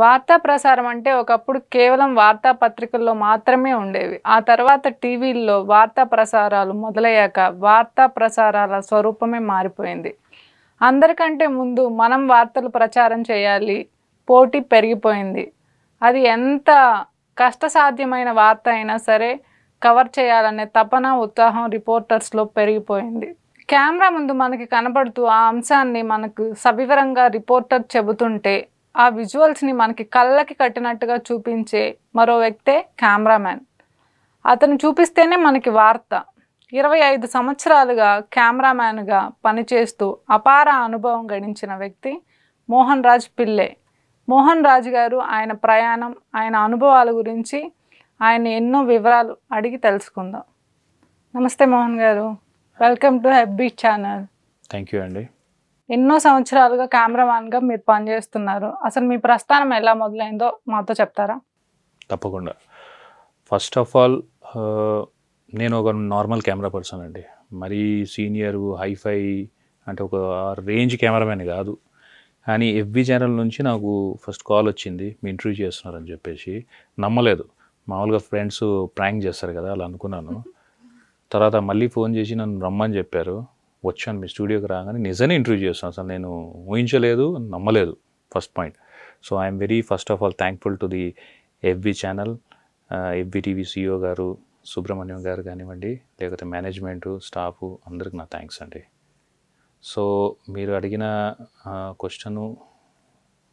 వార్తా ప్రసారం అంటే ఒకప్పుడు కేవలం వార్తాపత్రికల్లో మాత్రమే ఉండేవి ఆ తర్వాత టీవీల్లో వార్తా ప్రసారాలు మొదలయ్యాక వార్తా ప్రసారాల స్వరూపమే మారిపోయింది అందరికంటే ముందు మనం వార్తలు ప్రచారం చేయాలి పోటీ పెరిగిపోయింది అది ఎంత కష్టసాధ్యమైన వార్త అయినా సరే కవర్ చేయాలనే తపన ఉత్సాహం రిపోర్టర్స్లో పెరిగిపోయింది కెమెరా ముందు మనకి కనబడుతూ ఆ అంశాన్ని మనకు సవివరంగా రిపోర్టర్ చెబుతుంటే ఆ విజువల్స్ని మనకి కళ్ళకి కట్టినట్టుగా చూపించే మరో వ్యక్తే కెమెరామ్యాన్ అతను చూపిస్తేనే మనకి వార్త ఇరవై ఐదు సంవత్సరాలుగా కెమెరామ్యాన్గా పనిచేస్తూ అపార అనుభవం గడించిన వ్యక్తి మోహన్ రాజ్ పిల్లే మోహన్ రాజ్ గారు ఆయన ప్రయాణం ఆయన అనుభవాల గురించి ఆయన ఎన్నో వివరాలు అడిగి తెలుసుకుందాం నమస్తే మోహన్ గారు వెల్కమ్ టు హెబ్బీ ఛానల్ థ్యాంక్ యూ అండి ఎన్నో సంవత్సరాలుగా కెమెరామ్యాన్గా మీరు పనిచేస్తున్నారు అసలు మీ ప్రస్థానం ఎలా మొదలైందో మాతో చెప్తారా తప్పకుండా ఫస్ట్ ఆఫ్ ఆల్ నేను ఒక నార్మల్ కెమెరా పర్సన్ అండి మరీ సీనియర్ హైఫై అంటే ఒక రేంజ్ కెమెరామెన్ కాదు కానీ ఎవ్రీ ఛానల్ నుంచి నాకు ఫస్ట్ కాల్ వచ్చింది మీ ఇంటర్వ్యూ చేస్తున్నారని చెప్పేసి నమ్మలేదు మామూలుగా ఫ్రెండ్స్ ప్రాంక్ చేస్తారు కదా అలా అనుకున్నాను తర్వాత మళ్ళీ ఫోన్ చేసి నన్ను రమ్మని చెప్పారు వచ్చాను మీ స్టూడియోకి రాగానే నిజమే ఇంటర్వ్యూ చేస్తాను అసలు నేను ఊహించలేదు నమ్మలేదు first point so I'm very first of all thankful to the FB channel FB TV CEO garu Subrahmanyam గారు కానివ్వండి లేకపోతే మేనేజ్మెంటు స్టాఫ్ అందరికి నా థ్యాంక్స్ అండి సో మీరు అడిగిన క్వశ్చను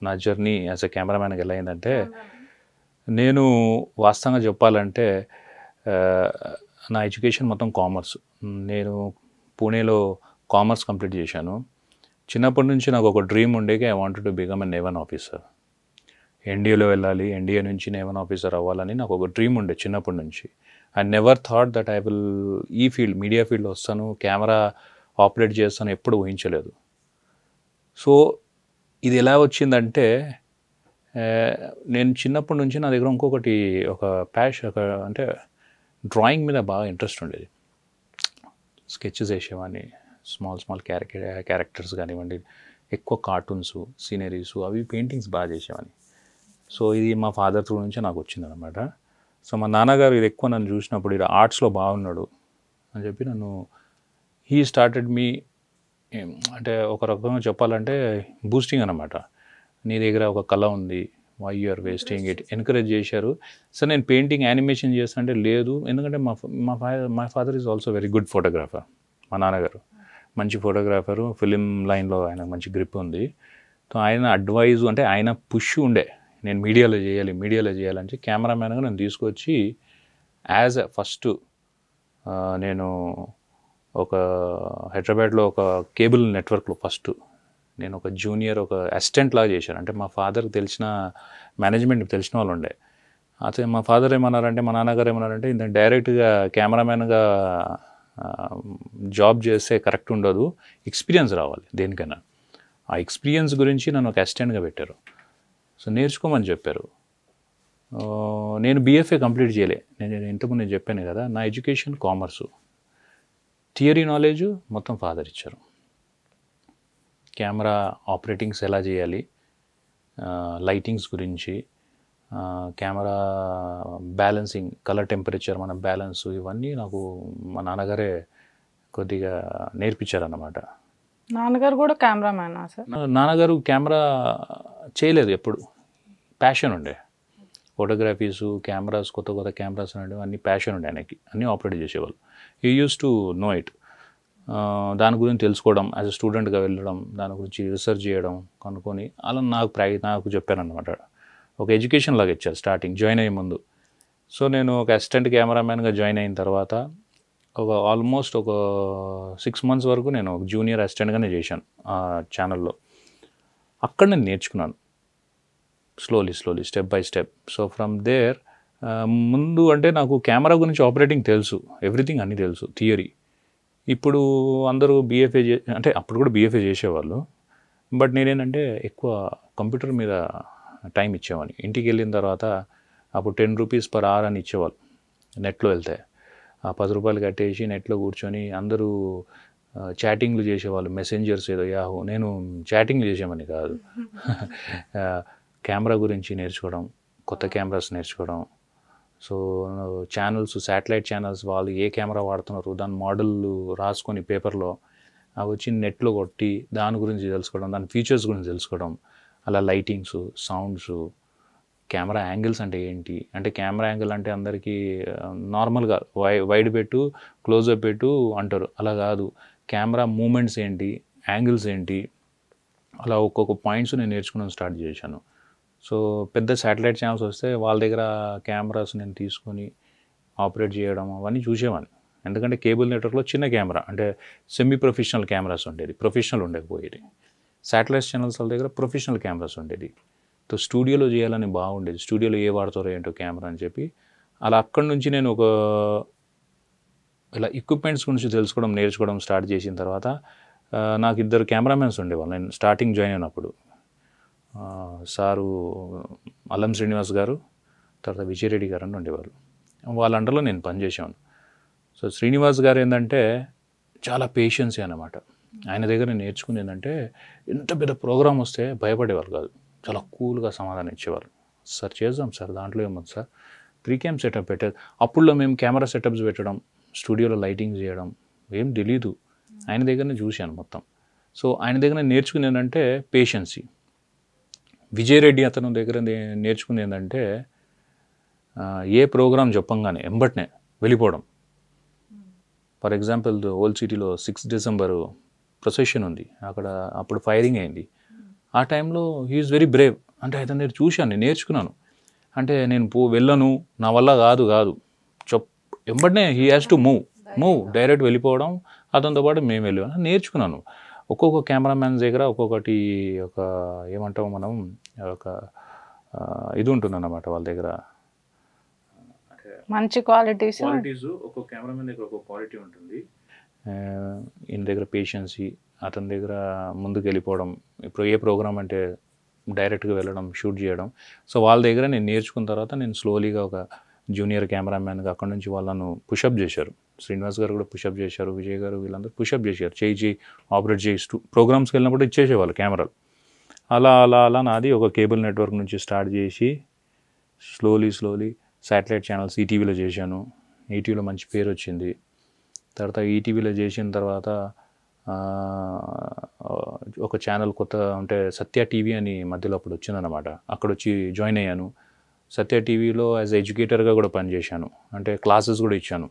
నా జర్నీ యాజ్ అ కెమెరామ్యాన్కి ఎలా అయిందంటే నేను వాస్తవంగా చెప్పాలంటే uh, నా ఎడ్యుకేషన్ మొత్తం కామర్స్ నేను పూణేలో కామర్స్ కంప్లీట్ చేశాను చిన్నప్పటి నుంచి నాకు ఒక డ్రీమ్ ఉండేకి I want to become a naval officer ఎన్డీఏలో వెళ్ళాలి ఎన్డీఏ నుంచి నేవన్ ఆఫీసర్ అవ్వాలని నాకు ఒక డ్రీమ్ ఉండే చిన్నప్పటి నుంచి I never thought that I will ఈ ఫీల్డ్ మీడియా ఫీల్డ్ వస్తాను కెమెరా ఆపరేట్ చేస్తాను ఎప్పుడు ఊహించలేదు సో ఇది ఎలా వచ్చిందంటే నేను చిన్నప్పటి నుంచి నా దగ్గర ఇంకొకటి ఒక ప్యాష్ ఒక అంటే డ్రాయింగ్ మీద బాగా ఇంట్రెస్ట్ ఉండేది స్కెచెస్ వేసేవాడిని స్మాల్ స్మాల్ క్యారెక్టర్స్ కానివ్వండి ఎక్కువ కార్టూన్స్ సీనరీస్ అవి పెయింటింగ్స్ బాగా చేసేవాడిని సో ఇది మా ఫాదర్ త్రూ నుంచే నాకు వచ్చింది అనమాట సో మా నాన్నగారు ఇది ఎక్కువ నన్ను చూసినప్పుడు ఇది ఆర్ట్స్లో బాగున్నాడు అని చెప్పి నన్ను హీ స్టార్టెడ్ మీ అంటే ఒక రకంగా చెప్పాలంటే బూస్టింగ్ అనమాట నీ దగ్గర ఒక కళ ఉంది why you're wasting it encourage చేశారు సో నేను పెయింటింగ్ యానిమేషన్ చేస్తుంటే అంటే లేదు ఎందుకంటే మా మా మా father is also very good photographer మా నాన్నగారు మంచి ఫోటోగ్రాఫరు ఫిలిం లైన్లో ఆయన మంచి గ్రిప్ ఉంది సో ఆయన అడ్వైజ్ అంటే ఆయన పుష్ ఉండే నేను మీడియాలో చేయాలి మీడియాలో చేయాలని కెమెరామ్యాన్గా నేను తీసుకొచ్చి యాజ్ అ ఫస్ట్ నేను ఒక హైదరాబాద్లో ఒక కేబుల్ నెట్వర్క్లో ఫస్ట్ నేను ఒక జూనియర్ ఒక అసిస్టెంట్ లాగా చేశాను అంటే మా ఫాదర్కి తెలిసిన మేనేజ్మెంట్ తెలిసిన వాళ్ళు ఉండే అతను మా ఫాదర్ ఏమన్నారంటే మా నాన్నగారు ఏమన్నారంటే ఇంత డైరెక్ట్గా కెమెరామెన్గా జాబ్ చేస్తే కరెక్ట్ ఉండదు ఎక్స్పీరియన్స్ రావాలి దేనికైనా ఆ ఎక్స్పీరియన్స్ గురించి నన్ను ఒక అసిస్టెంట్గా పెట్టారు సో నేర్చుకోమని చెప్పారు నేను బీఎఫ్ఏ కంప్లీట్ చేయలే నేను ఇంతకుముందు నేను చెప్పాను కదా నా ఎడ్యుకేషన్ కామర్సు థియరీ నాలెడ్జ్ మొత్తం ఫాదర్ ఇచ్చారు కెమెరా ఆపరేటింగ్స్ ఎలా చేయాలి లైటింగ్స్ గురించి కెమెరా బ్యాలెన్సింగ్ కలర్ టెంపరేచర్ మన బ్యాలెన్స్ ఇవన్నీ నాకు మా నాన్నగారే కొద్దిగా నేర్పించారన్నమాట నాన్నగారు కూడా మ్యాన్ సార్ నాన్నగారు కెమెరా చేయలేదు ఎప్పుడు ప్యాషన్ ఉండే ఫోటోగ్రఫీస్ కెమెరాస్ కొత్త కొత్త కెమెరాస్ అనేవి అన్ని ప్యాషన్ ఉండే ఆయనకి అన్నీ ఆపరేట్ చేసేవాళ్ళు ఈ యూస్ టు నో ఇట్ దాని గురించి తెలుసుకోవడం యాజ్ అ స్టూడెంట్గా వెళ్ళడం దాని గురించి రీసెర్చ్ చేయడం కనుక్కొని అలా నాకు ప్రై నాకు చెప్పానమాట ఒక ఎడ్యుకేషన్ లాగా ఇచ్చారు స్టార్టింగ్ జాయిన్ అయ్యే ముందు సో నేను ఒక అసిస్టెంట్ కెమెరామ్యాన్గా జాయిన్ అయిన తర్వాత ఒక ఆల్మోస్ట్ ఒక సిక్స్ మంత్స్ వరకు నేను ఒక జూనియర్ అసిస్టెంట్గానే చేశాను ఆ ఛానల్లో అక్కడ నేను నేర్చుకున్నాను slowly slowly step by step so from there ముందు అంటే నాకు కెమెరా గురించి ఆపరేటింగ్ తెలుసు ఎవ్రీథింగ్ అన్నీ తెలుసు థియరీ ఇప్పుడు అందరూ బీఎఫ్ఏ అంటే అప్పుడు కూడా బీఎఫ్ఏ చేసేవాళ్ళు బట్ నేనేంటంటే ఎక్కువ కంప్యూటర్ మీద టైం ఇచ్చేవాడిని ఇంటికి వెళ్ళిన తర్వాత అప్పుడు టెన్ రూపీస్ పర్ అవర్ అని ఇచ్చేవాళ్ళు నెట్లో వెళ్తే ఆ పది రూపాయలు కట్టేసి నెట్లో కూర్చొని అందరూ చాటింగ్లు చేసేవాళ్ళు మెసెంజర్స్ ఏదో యాహో నేను చాటింగ్లు చేసేవాడిని కాదు కెమెరా గురించి నేర్చుకోవడం కొత్త కెమెరాస్ నేర్చుకోవడం సో ఛానల్స్ శాటిలైట్ ఛానల్స్ వాళ్ళు ఏ కెమెరా వాడుతున్నారు దాని మోడళ్ళు రాసుకొని పేపర్లో అవి వచ్చి నెట్లో కొట్టి దాని గురించి తెలుసుకోవడం దాని ఫీచర్స్ గురించి తెలుసుకోవడం అలా లైటింగ్స్ సౌండ్స్ కెమెరా యాంగిల్స్ అంటే ఏంటి అంటే కెమెరా యాంగిల్ అంటే అందరికీ నార్మల్గా వై వైడ్ పెట్టు క్లోజ్అప్ పెట్టు అంటారు అలా కాదు కెమెరా మూమెంట్స్ ఏంటి యాంగిల్స్ ఏంటి అలా ఒక్కొక్క పాయింట్స్ నేను నేర్చుకోవడం స్టార్ట్ చేశాను సో పెద్ద శాటిలైట్ ఛానల్స్ వస్తే వాళ్ళ దగ్గర కెమెరాస్ నేను తీసుకొని ఆపరేట్ చేయడం అవన్నీ చూసేవాడిని ఎందుకంటే కేబుల్ నెట్వర్క్లో చిన్న కెమెరా అంటే సెమీ ప్రొఫెషనల్ కెమెరాస్ ఉండేది ప్రొఫెషనల్ ఉండకపోయేది శాటిలైట్ ఛానల్స్ వాళ్ళ దగ్గర ప్రొఫెషనల్ కెమెరాస్ ఉండేది సో స్టూడియోలో చేయాలని బాగుండేది స్టూడియోలో ఏ వాడతారో ఏంటో కెమెరా అని చెప్పి అలా అక్కడి నుంచి నేను ఒక ఇలా ఎక్విప్మెంట్స్ గురించి తెలుసుకోవడం నేర్చుకోవడం స్టార్ట్ చేసిన తర్వాత నాకు ఇద్దరు కెమెరామెన్స్ ఉండేవాళ్ళు నేను స్టార్టింగ్ జాయిన్ అయినప్పుడు సారు అల్లం శ్రీనివాస్ గారు తర్వాత విజయరెడ్డి గారు అని ఉండేవారు వాళ్ళ అండర్లో నేను పనిచేసాను సో శ్రీనివాస్ గారు ఏంటంటే చాలా పేషెన్సీ అనమాట ఆయన దగ్గర నేను ఏంటంటే ఎంత పెద్ద ప్రోగ్రాం వస్తే భయపడేవారు కాదు చాలా కూల్గా సమాధానం ఇచ్చేవారు సార్ చేద్దాం సార్ దాంట్లో ఏమవుతుంది సార్ త్రీ క్యామ్ సెటప్ పెట్టారు అప్పుడులో మేము కెమెరా సెటప్స్ పెట్టడం స్టూడియోలో లైటింగ్ చేయడం ఏం తెలీదు ఆయన దగ్గరనే చూశాను మొత్తం సో ఆయన దగ్గర నేర్చుకునేదంటే పేషెన్సీ విజయరెడ్డి అతను దగ్గర నేర్చుకుంది ఏంటంటే ఏ ప్రోగ్రామ్ చెప్పంగానే ఎంబట్నే వెళ్ళిపోవడం ఫర్ ఎగ్జాంపుల్ ఓల్డ్ సిటీలో సిక్స్ డిసెంబరు ప్రొసెషన్ ఉంది అక్కడ అప్పుడు ఫైరింగ్ అయింది ఆ టైంలో హీఈస్ వెరీ బ్రేవ్ అంటే అయితే నేను చూశాను నేను నేర్చుకున్నాను అంటే నేను పో వెళ్ళను నా వల్ల కాదు కాదు చెప్ ఎంబట్నే he has to move move direct వెళ్ళిపోవడం అతనితో పాటు మేము వెళ్ళాను నేర్చుకున్నాను ఒక్కొక్క కెమెరామ్యాన్ దగ్గర ఒక్కొక్కటి ఒక ఏమంటాము మనం ఒక ఇది ఉంటుంది అన్నమాట వాళ్ళ దగ్గర మంచి క్వాలిటీస్ క్వాలిటీస్ ఒక్కొక్క కెమెరామెన్ దగ్గర ఒక్కొక్క క్వాలిటీ ఉంటుంది ఈయన దగ్గర పేషెన్సీ అతని దగ్గర ముందుకు వెళ్ళిపోవడం ఇప్పుడు ఏ ప్రోగ్రామ్ అంటే డైరెక్ట్గా వెళ్ళడం షూట్ చేయడం సో వాళ్ళ దగ్గర నేను నేర్చుకున్న తర్వాత నేను స్లోలీగా ఒక జూనియర్ కెమెరామ్యాన్గా అక్కడ నుంచి వాళ్ళను పుషప్ చేశారు శ్రీనివాస్ గారు కూడా పుషప్ చేశారు విజయ్ గారు వీళ్ళందరూ పుషప్ చేశారు చేయి చేయి ఆపరేట్ చేస్తూ ప్రోగ్రామ్స్కి వెళ్ళినప్పుడు ఇచ్చేసేవాళ్ళు కెమెరాలు అలా అలా అలా నాది ఒక కేబుల్ నెట్వర్క్ నుంచి స్టార్ట్ చేసి స్లోలీ స్లోలీ శాటిలైట్ ఛానల్స్ ఈటీవీలో చేశాను ఈటీవీలో e మంచి పేరు వచ్చింది తర్వాత ఈటీవీలో e చేసిన తర్వాత ఒక ఛానల్ కొత్త అంటే సత్య టీవీ అని మధ్యలో అప్పుడు వచ్చిందనమాట అక్కడ వచ్చి జాయిన్ అయ్యాను సత్య టీవీలో యాజ్ ఎడ్యుకేటర్గా కూడా పనిచేశాను అంటే క్లాసెస్ కూడా ఇచ్చాను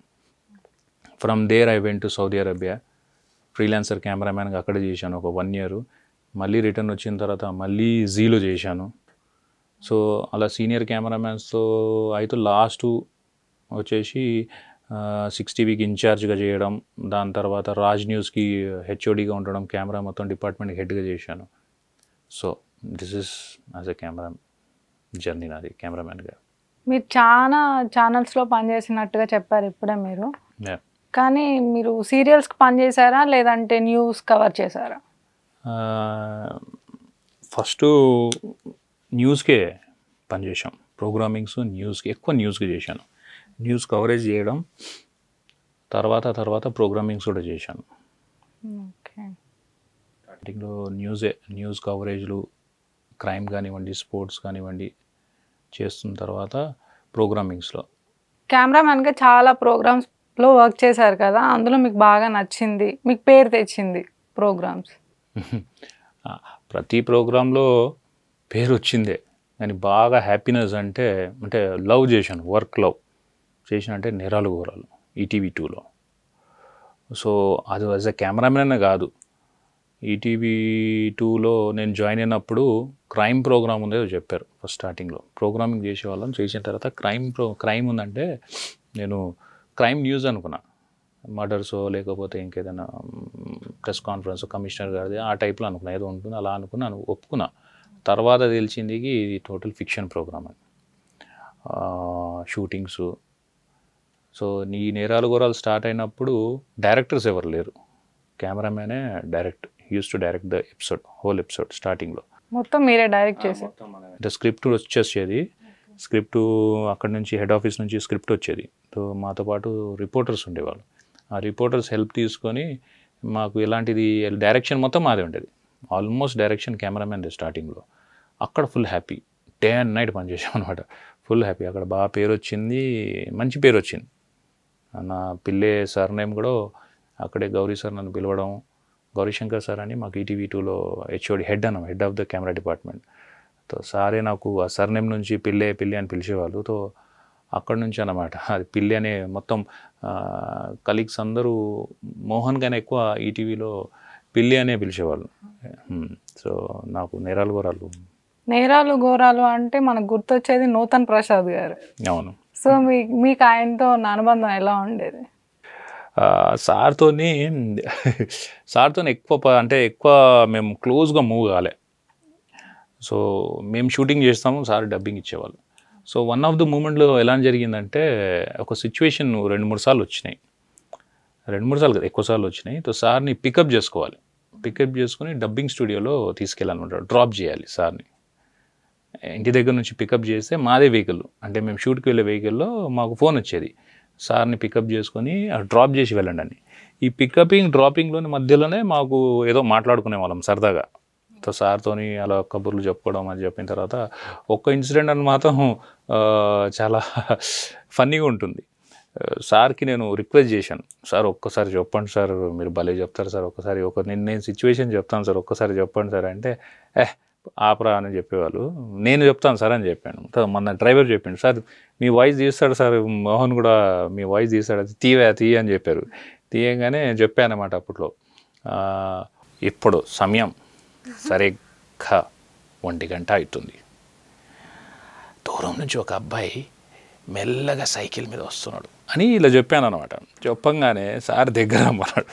from there I went to Saudi Arabia freelancer కెమెరామ్యాన్గా అక్కడ చేశాను ఒక వన్ ఇయర్ మళ్ళీ రిటర్న్ వచ్చిన తర్వాత మళ్ళీ జీలో చేశాను సో అలా సీనియర్ కెమెరామ్యాన్స్తో అయితే లాస్ట్ వచ్చేసి సిక్స్టీ వీక్ ఇన్ఛార్జ్గా చేయడం దాని తర్వాత రాజ్ న్యూస్కి హెచ్ఓడిగా ఉండడం కెమెరా మొత్తం డిపార్ట్మెంట్ హెడ్గా చేశాను so this is as a camera journey నాది కెమెరామ్యాన్గా మీరు చాలా ఛానల్స్లో పనిచేసినట్టుగా చెప్పారు ఇప్పుడే మీరు కానీ మీరు సీరియల్స్కి పనిచేశారా లేదంటే న్యూస్ కవర్ చేశారా ఫస్ట్ న్యూస్కే పనిచేసాం ప్రోగ్రామింగ్స్ న్యూస్కి ఎక్కువ న్యూస్కి చేశాను న్యూస్ కవరేజ్ చేయడం తర్వాత తర్వాత ప్రోగ్రామింగ్స్ కూడా చేశాను స్టార్టింగ్లో న్యూసే న్యూస్ కవరేజ్లు క్రైమ్ కానివ్వండి స్పోర్ట్స్ కానివ్వండి చేస్తున్న తర్వాత ప్రోగ్రామింగ్స్లో కెమెరామెన్గా చాలా ప్రోగ్రామ్స్ లో వర్క్ చేశారు కదా అందులో మీకు బాగా నచ్చింది మీకు పేరు తెచ్చింది ప్రోగ్రామ్స్ ప్రతి ప్రోగ్రాంలో పేరు వచ్చిందే కానీ బాగా హ్యాపీనెస్ అంటే అంటే లవ్ చేశాను వర్క్ లవ్ చేసిన అంటే నేరాలు ఘోరాలు ఈటీవీ e టూలో సో అది యాజ్ అ కెమెరామెన్ కాదు ఈటీవీ e టూలో నేను జాయిన్ అయినప్పుడు క్రైమ్ ప్రోగ్రామ్ ఉందో చెప్పారు ఫస్ట్ స్టార్టింగ్లో ప్రోగ్రామింగ్ చేసేవాళ్ళం చేసిన తర్వాత క్రైమ్ ప్రో క్రైమ్ ఉందంటే నేను క్రైమ్ న్యూస్ అనుకున్నా మర్డర్స్ లేకపోతే ఇంకేదైనా ప్రెస్ కాన్ఫరెన్స్ కమిషనర్ గారిది ఆ టైప్లో అనుకున్నా ఏదో ఉంటుంది అలా అనుకున్నా ఒప్పుకున్నా తర్వాత తెలిసింది ఇది టోటల్ ఫిక్షన్ ప్రోగ్రామ్ అని షూటింగ్స్ సో నీ నేరాలు గురాలు స్టార్ట్ అయినప్పుడు డైరెక్టర్స్ ఎవరు లేరు కెమెరామ్యానే direct use to direct the episode whole episode స్టార్టింగ్లో మొత్తం మీరే డైరెక్ట్ చేసే అంటే స్క్రిప్ట్ వచ్చేసేది స్క్రిప్ట్ అక్కడ నుంచి హెడ్ ఆఫీస్ నుంచి స్క్రిప్ట్ వచ్చేది మాతో పాటు రిపోర్టర్స్ ఉండేవాళ్ళు ఆ రిపోర్టర్స్ హెల్ప్ తీసుకొని మాకు ఇలాంటిది డైరెక్షన్ మొత్తం మాదే ఉండేది ఆల్మోస్ట్ డైరెక్షన్ కెమెరామెన్ స్టార్టింగ్లో అక్కడ full happy day and night పనిచేసాం అనమాట ఫుల్ హ్యాపీ అక్కడ బాగా పేరు వచ్చింది మంచి పేరు వచ్చింది నా పిల్లే నేమ్ కూడా అక్కడే గౌరీ సార్ నన్ను పిలవడం గౌరీశంకర్ సార్ అని మాకు ఈటీవీ టూలో హెచ్ఓడి హెడ్ అన్నాం head of the camera department so సారే నాకు ఆ సర్నేమ్ నుంచి పిల్లే పిల్లి అని పిలిచేవాళ్ళు తో అక్కడి నుంచి అనమాట అది పిల్లి అనే మొత్తం కలీగ్స్ అందరూ మోహన్ కానీ ఎక్కువ ఈటీవీలో పిల్లి అనే పిలిచేవాళ్ళు సో నాకు నేరాలు ఘోరాలు నేరాలు ఘోరాలు అంటే మనకు గుర్తొచ్చేది నూతన్ ప్రసాద్ గారు అవును సో మీ మీకు ఆయనతో అనుబంధం ఎలా ఉండేది సార్తోని సార్తో ఎక్కువ అంటే ఎక్కువ మేము క్లోజ్గా మూవ్ కాలే సో మేము షూటింగ్ చేస్తాము సార్ డబ్బింగ్ ఇచ్చేవాళ్ళు సో వన్ ఆఫ్ ద మూమెంట్లో ఎలా జరిగిందంటే ఒక సిచ్యువేషన్ రెండు మూడు సార్లు వచ్చినాయి రెండు మూడు సార్లు కదా ఎక్కువ సార్లు వచ్చినాయి సో సార్ని పికప్ చేసుకోవాలి పికప్ చేసుకుని డబ్బింగ్ స్టూడియోలో తీసుకెళ్ళాలన్నమాట డ్రాప్ చేయాలి సార్ని ఇంటి దగ్గర నుంచి పికప్ చేస్తే మాదే వెహికల్ అంటే మేము షూట్కి వెళ్ళే వెహికల్లో మాకు ఫోన్ వచ్చేది సార్ని పికప్ చేసుకొని డ్రాప్ చేసి వెళ్ళండి అని ఈ పికపింగ్ డ్రాపింగ్లోని మధ్యలోనే మాకు ఏదో మాట్లాడుకునే వాళ్ళం సరదాగా సార్తోని అలా కబుర్లు చెప్పుకోవడం అని చెప్పిన తర్వాత ఒక్క ఇన్సిడెంట్ అని మాత్రం చాలా ఫన్నీగా ఉంటుంది సార్కి నేను రిక్వెస్ట్ చేశాను సార్ ఒక్కసారి చెప్పండి సార్ మీరు భలే చెప్తారు సార్ ఒక్కసారి ఒక నేను నేను సిచ్యువేషన్ చెప్తాను సార్ ఒక్కసారి చెప్పండి సార్ అంటే ఏ ఆపరా అని చెప్పేవాళ్ళు నేను చెప్తాను సార్ అని చెప్పాను మొన్న డ్రైవర్ చెప్పాను సార్ మీ వాయిస్ తీస్తాడు సార్ మోహన్ కూడా మీ వాయిస్ తీస్తాడు అది తీవే తీయ అని చెప్పారు తీయగానే చెప్పానమాట అప్పట్లో ఇప్పుడు సమయం సరిగ్గా ఒంటి గంట అవుతుంది దూరం నుంచి ఒక అబ్బాయి మెల్లగా సైకిల్ మీద వస్తున్నాడు అని ఇలా చెప్పాను అనమాట చెప్పంగానే సార్ దగ్గర అమ్మన్నాడు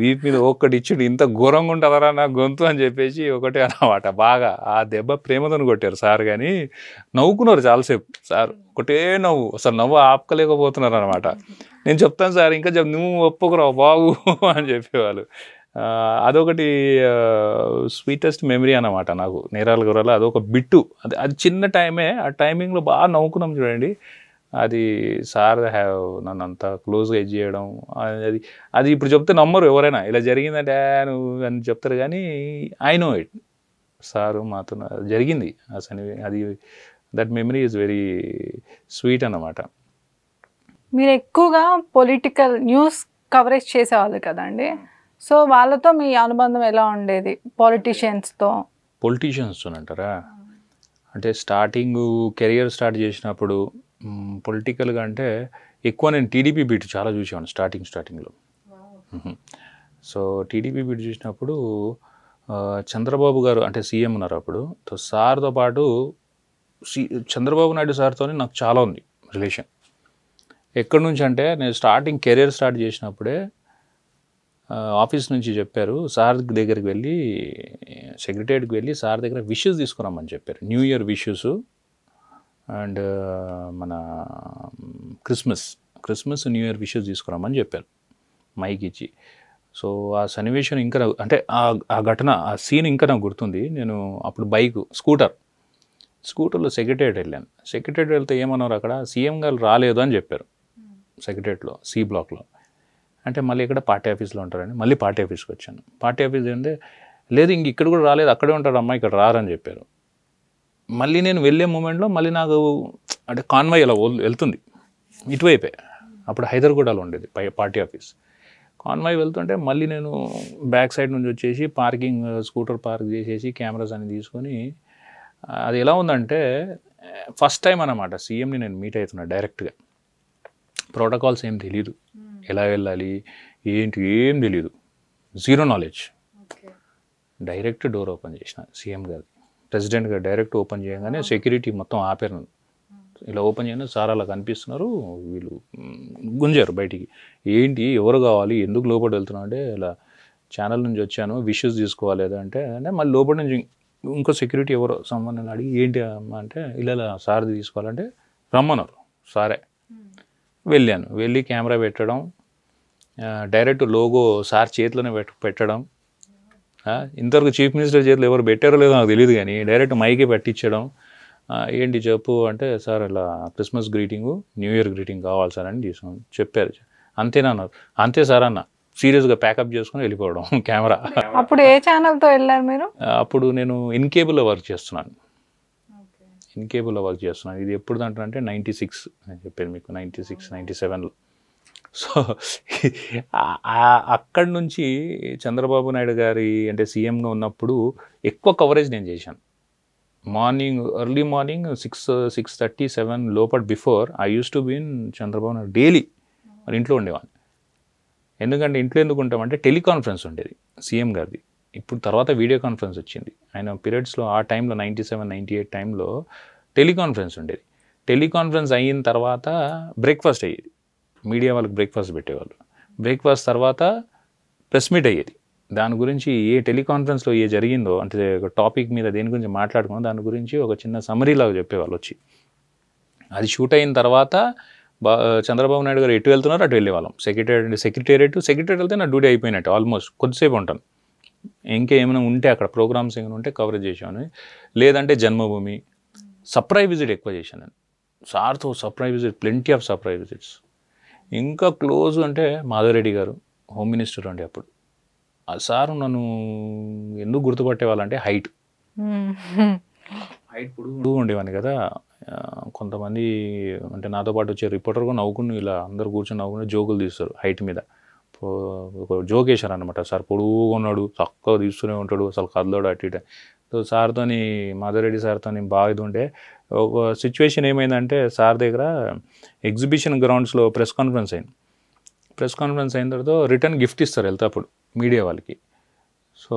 వీటి మీద ఒక్కటి ఇచ్చుడు ఇంత ఘోరంగా ఉంటుందరా నా గొంతు అని చెప్పేసి ఒకటే అనమాట బాగా ఆ దెబ్బ ప్రేమతోని కొట్టారు సార్ కానీ నవ్వుకున్నారు చాలాసేపు సార్ ఒకటే నవ్వు అసలు నవ్వు ఆపకలేకపోతున్నారు అనమాట నేను చెప్తాను సార్ ఇంకా నువ్వు ఒప్పుకురావు బాగు అని చెప్పేవాళ్ళు అదొకటి స్వీటెస్ట్ మెమరీ అనమాట నాకు నేరాల గురాలు అదొక బిట్టు అది అది చిన్న టైమే ఆ టైమింగ్లో బాగా నవ్వుకున్నాం చూడండి అది సార్ హ్యావ్ నన్ను అంత క్లోజ్గా ఎడ్జ్ చేయడం అది అది ఇప్పుడు చెప్తే నమ్మరు ఎవరైనా ఇలా జరిగిందంటే నువ్వు అని చెప్తారు కానీ ఐ నో ఇట్ సారు మాతో జరిగింది అసలు అది that memory is very sweet అనమాట మీరు ఎక్కువగా పొలిటికల్ న్యూస్ కవరేజ్ చేసేవాళ్ళు కదండి సో వాళ్ళతో మీ అనుబంధం ఎలా ఉండేది పొలిటీషియన్స్తో పొలిటీషియన్స్తో అంటారా అంటే స్టార్టింగ్ కెరియర్ స్టార్ట్ చేసినప్పుడు పొలిటికల్గా అంటే ఎక్కువ నేను టీడీపీ బీట్ చాలా చూసేవాను స్టార్టింగ్ స్టార్టింగ్లో సో టీడీపీ బీట్ చూసినప్పుడు చంద్రబాబు గారు అంటే సీఎం ఉన్నారు అప్పుడు సో సార్తో పాటు చంద్రబాబు నాయుడు సార్తో నాకు చాలా ఉంది రిలేషన్ ఎక్కడి నుంచి అంటే నేను స్టార్టింగ్ కెరియర్ స్టార్ట్ చేసినప్పుడే ఆఫీస్ నుంచి చెప్పారు సార్ దగ్గరికి వెళ్ళి సెక్రటరియట్కి వెళ్ళి సార్ దగ్గర విషెస్ తీసుకురామని చెప్పారు న్యూ ఇయర్ విషెస్ అండ్ మన Christmas Christmas new year wishes తీసుకురామని చెప్పారు మైక్ ఇచ్చి సో ఆ సన్నివేశం ఇంకా అంటే ఆ ఘటన ఆ సీన్ ఇంకా నాకు గుర్తుంది నేను అప్పుడు బైక్ స్కూటర్ స్కూటర్లో సెక్రటరియట్ వెళ్ళాను సెక్రటరియట్ వెళ్తే ఏమన్నారు అక్కడ సీఎం గారు రాలేదు అని చెప్పారు సెక్రటరియట్లో సి బ్లాక్లో అంటే మళ్ళీ ఇక్కడ పార్టీ ఆఫీస్లో ఉంటారని మళ్ళీ పార్టీ ఆఫీస్కి వచ్చాను పార్టీ ఆఫీస్ ఏంటంటే లేదు ఇంక ఇక్కడ కూడా రాలేదు అక్కడే ఉంటారు అమ్మ ఇక్కడ రారని చెప్పారు మళ్ళీ నేను వెళ్ళే మూమెంట్లో మళ్ళీ నాకు అంటే కాన్వాయ్ ఇలా వెళ్తుంది ఇటువైపే అప్పుడు హైదరాబాద్లో ఉండేది పై పార్టీ ఆఫీస్ కాన్వాయ్ వెళ్తుంటే మళ్ళీ నేను బ్యాక్ సైడ్ నుంచి వచ్చేసి పార్కింగ్ స్కూటర్ పార్క్ చేసేసి కెమెరాస్ అన్ని తీసుకొని అది ఎలా ఉందంటే ఫస్ట్ టైం అనమాట సీఎంని నేను మీట్ అవుతున్నాను డైరెక్ట్గా ప్రోటోకాల్స్ ఏం తెలియదు ఎలా వెళ్ళాలి ఏంటి ఏం తెలియదు zero knowledge direct door open చేసిన సీఎం గారు ప్రెసిడెంట్ గారు డైరెక్ట్ ఓపెన్ చేయగానే సెక్యూరిటీ మొత్తం ఆపారు ఇలా ఓపెన్ చేయగానే సార్ అలా కనిపిస్తున్నారు వీళ్ళు గుంజారు బయటికి ఏంటి ఎవరు కావాలి ఎందుకు లోపల వెళ్తున్నావు అంటే ఇలా ఛానల్ నుంచి వచ్చాను విషెస్ తీసుకోవాలి అంటే అంటే మళ్ళీ లోపల నుంచి ఇంకో సెక్యూరిటీ ఎవరో సంబంధం అడిగి ఏంటి అమ్మ అంటే ఇలా సార్ది తీసుకోవాలంటే రమ్మన్నారు సారే వెళ్ళాను వెళ్ళి కెమెరా పెట్టడం డైరెక్ట్ లోగో సార్ చేతిలోనే పెట్టడం ఇంతవరకు చీఫ్ మినిస్టర్ చేతిలో ఎవరు పెట్టారో లేదో నాకు తెలియదు కానీ డైరెక్ట్ మైకే పెట్టించడం ఏంటి చెప్పు అంటే సార్ ఇలా Christmas greeting new year greeting కావాలి సార్ అని తీసుకుని చెప్పారు అంతేనా అన్నారు అంతే సార్ అన్న సీరియస్గా ప్యాకప్ చేసుకుని వెళ్ళిపోవడం కెమెరా అప్పుడు ఏ ఛానల్తో వెళ్ళారు మీరు అప్పుడు నేను ఇన్కేబుల్లో వర్క్ చేస్తున్నాను ఇన్కేబుల్ వర్క్ చేస్తున్నాను ఇది ఎప్పుడు దాంట్లో అంటే నైంటీ సిక్స్ అని చెప్పాను మీకు నైంటీ సిక్స్ నైంటీ సెవెన్లో సో అక్కడి నుంచి చంద్రబాబు నాయుడు గారి అంటే సీఎంగా ఉన్నప్పుడు ఎక్కువ కవరేజ్ నేను చేశాను morning early morning six six thirty seven లోపల before I use to been Chandrababu Naidu daily మరి ఇంట్లో ఉండేవాడిని ఎందుకంటే ఇంట్లో ఎందుకు ఉంటామంటే టెలికాన్ఫరెన్స్ ఉండేది సీఎం గారిది ఇప్పుడు తర్వాత వీడియో కాన్ఫరెన్స్ వచ్చింది ఆయన పీరియడ్స్లో ఆ టైంలో నైంటీ సెవెన్ నైంటీ ఎయిట్ టైంలో టెలికాన్ఫరెన్స్ ఉండేది టెలికాన్ఫరెన్స్ అయిన తర్వాత బ్రేక్ఫాస్ట్ అయ్యేది మీడియా వాళ్ళకి బ్రేక్ఫాస్ట్ పెట్టేవాళ్ళు బ్రేక్ఫాస్ట్ తర్వాత ప్రెస్ మీట్ అయ్యేది దాని గురించి ఏ టెలికాన్ఫరెన్స్లో ఏ జరిగిందో అంటే ఒక టాపిక్ మీద దేని గురించి మాట్లాడుకున్నా దాని గురించి ఒక చిన్న సమరీలాగా చెప్పేవాళ్ళు వచ్చి అది షూట్ అయిన తర్వాత బా చంద్రబాబు నాయుడు గారు ఎటు వెళ్తున్నారో అటు వెళ్ళేవాళ్ళం సెక్రటరీ సెక్రటేరియట్ సెక్రటరీ వెళ్తే నా డ్యూటీ అయిపోయినట్టు ఆల్మోస్ట్ కొద్దిసేపు ఉంటాను ఇంకా ఏమైనా ఉంటే అక్కడ ప్రోగ్రామ్స్ ఏమైనా ఉంటే కవరేజ్ చేశాను లేదంటే జన్మభూమి సర్ప్రైజ్ విజిట్ ఎక్కువ చేశాను నేను సార్తో surprise visit plenty of surprise visits ఇంకా క్లోజ్ అంటే మాధవరెడ్డి గారు హోమ్ మినిస్టర్ అండి అప్పుడు ఆ సార్ నన్ను ఎందుకు గుర్తుపట్టేవాళ్ళంటే హైట్ హైట్ hmm. పొడుగు ఉండేవాడిని కదా కొంతమంది అంటే నాతో పాటు వచ్చే రిపోర్టర్ కూడా నవ్వుకుని ఇలా అందరు కూర్చొని నవ్వుకుని జోకులు తీస్తారు హైట్ మీద ఒక జోకేశారు అనమాట సార్ పొడుగుగా ఉన్నాడు చక్కగా తీస్తూనే ఉంటాడు అసలు కదలోడు అటు ఇటు సో సార్తోని మాధవరెడ్డి సార్తో బాగా ఇది ఉంటే ఒక సిచ్యువేషన్ ఏమైందంటే సార్ దగ్గర ఎగ్జిబిషన్ గ్రౌండ్స్లో ప్రెస్ కాన్ఫరెన్స్ అయింది ప్రెస్ కాన్ఫరెన్స్ అయిన తర్వాత రిటర్న్ గిఫ్ట్ ఇస్తారు అప్పుడు మీడియా వాళ్ళకి సో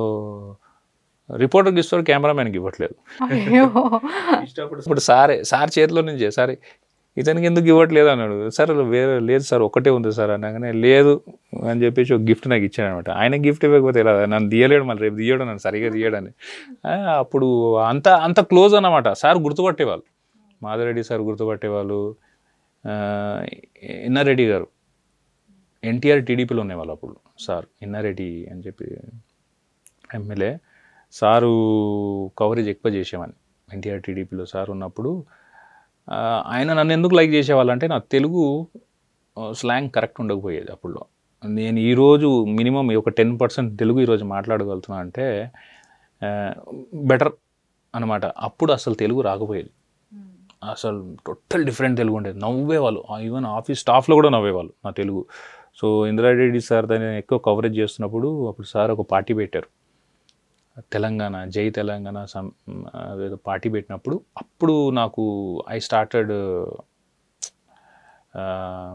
రిపోర్టర్కి ఇస్తారు కెమెరామెన్కి ఇవ్వట్లేదు ఇప్పుడు సారే సార్ చేతిలో నుంచి సారీ ఇతనికి ఎందుకు ఇవ్వట్లేదు అన్నాడు సార్ వేరే లేదు సార్ ఒకటే ఉంది సార్ అనగానే లేదు అని చెప్పేసి ఒక గిఫ్ట్ నాకు ఇచ్చాడు అనమాట ఆయన గిఫ్ట్ ఇవ్వకపోతే ఎలా నన్ను తీయలేడు మళ్ళీ రేపు తీయడం నన్ను సరిగా తీయడని అప్పుడు అంత అంత క్లోజ్ అనమాట సార్ గుర్తుపట్టేవాళ్ళు మాధురెడ్డి సార్ గుర్తుపట్టేవాళ్ళు ఇన్నారెడ్డి గారు ఎన్టీఆర్ టీడీపీలో ఉన్నవాళ్ళు అప్పుడు సార్ ఇన్నారెడ్డి అని చెప్పి ఎమ్మెల్యే సారు కవరేజ్ ఎక్కువ చేసేవాడిని ఎన్టీఆర్ టీడీపీలో సార్ ఉన్నప్పుడు ఆయన నన్ను ఎందుకు లైక్ చేసేవాళ్ళంటే నా తెలుగు స్లాంగ్ కరెక్ట్ ఉండకపోయేది అప్పుడు నేను ఈరోజు మినిమం ఒక టెన్ పర్సెంట్ తెలుగు ఈరోజు మాట్లాడగలుగుతున్నా అంటే బెటర్ అనమాట అప్పుడు అసలు తెలుగు రాకపోయేది hmm. అసలు టోటల్ డిఫరెంట్ తెలుగు ఉండేది నవ్వేవాళ్ళు ఈవెన్ ఆఫీస్ స్టాఫ్లో కూడా నవ్వేవాళ్ళు నా తెలుగు సో ఇందిరారెడ్డి సార్ దాన్ని ఎక్కువ కవరేజ్ చేస్తున్నప్పుడు అప్పుడు సార్ ఒక పార్టీ పెట్టారు తెలంగాణ జై తెలంగాణ ఏదో పార్టీ పెట్టినప్పుడు అప్పుడు నాకు ఐ స్టార్టెడ్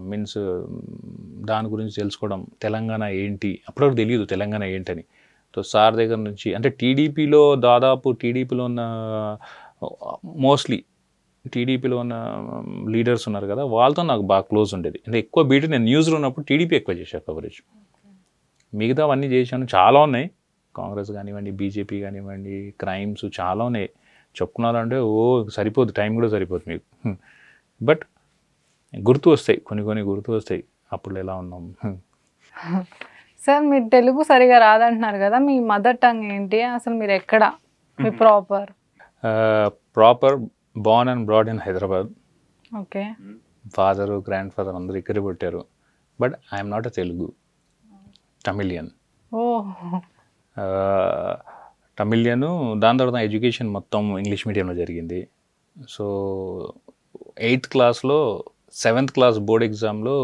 మీన్స్ దాని గురించి తెలుసుకోవడం తెలంగాణ ఏంటి అప్పుడప్పుడు తెలియదు తెలంగాణ ఏంటని సో సార్ దగ్గర నుంచి అంటే టీడీపీలో దాదాపు టీడీపీలో ఉన్న మోస్ట్లీ టీడీపీలో ఉన్న లీడర్స్ ఉన్నారు కదా వాళ్ళతో నాకు బాగా క్లోజ్ ఉండేది అంటే ఎక్కువ బీటు నేను న్యూస్లో ఉన్నప్పుడు టీడీపీ ఎక్కువ చేశాను కవరేజ్ మిగతావన్నీ చేశాను చాలా ఉన్నాయి కాంగ్రెస్ కానివ్వండి బీజేపీ కానివ్వండి క్రైమ్స్ చాలా ఉన్నాయి చెప్పుకున్నారంటే ఓ సరిపోదు టైం కూడా సరిపోదు మీకు బట్ గుర్తు వస్తాయి కొన్ని కొన్ని గుర్తు వస్తాయి అప్పుడు ఎలా ఉన్నాం సార్ మీరు తెలుగు సరిగా రాదంటున్నారు కదా మీ మదర్ టంగ్ ఏంటి అసలు మీరు ఎక్కడ మీ proper proper born and bred in Hyderabad okay father grand father అందరు ఇక్కడే పుట్టారు but I'm not a Telugu Tamilian ఓ తమిళియను దాని తర్వాత ఎడ్యుకేషన్ మొత్తం ఇంగ్లీష్ మీడియంలో జరిగింది సో ఎయిత్ క్లాస్లో సెవెంత్ క్లాస్ బోర్డ్ ఎగ్జామ్లో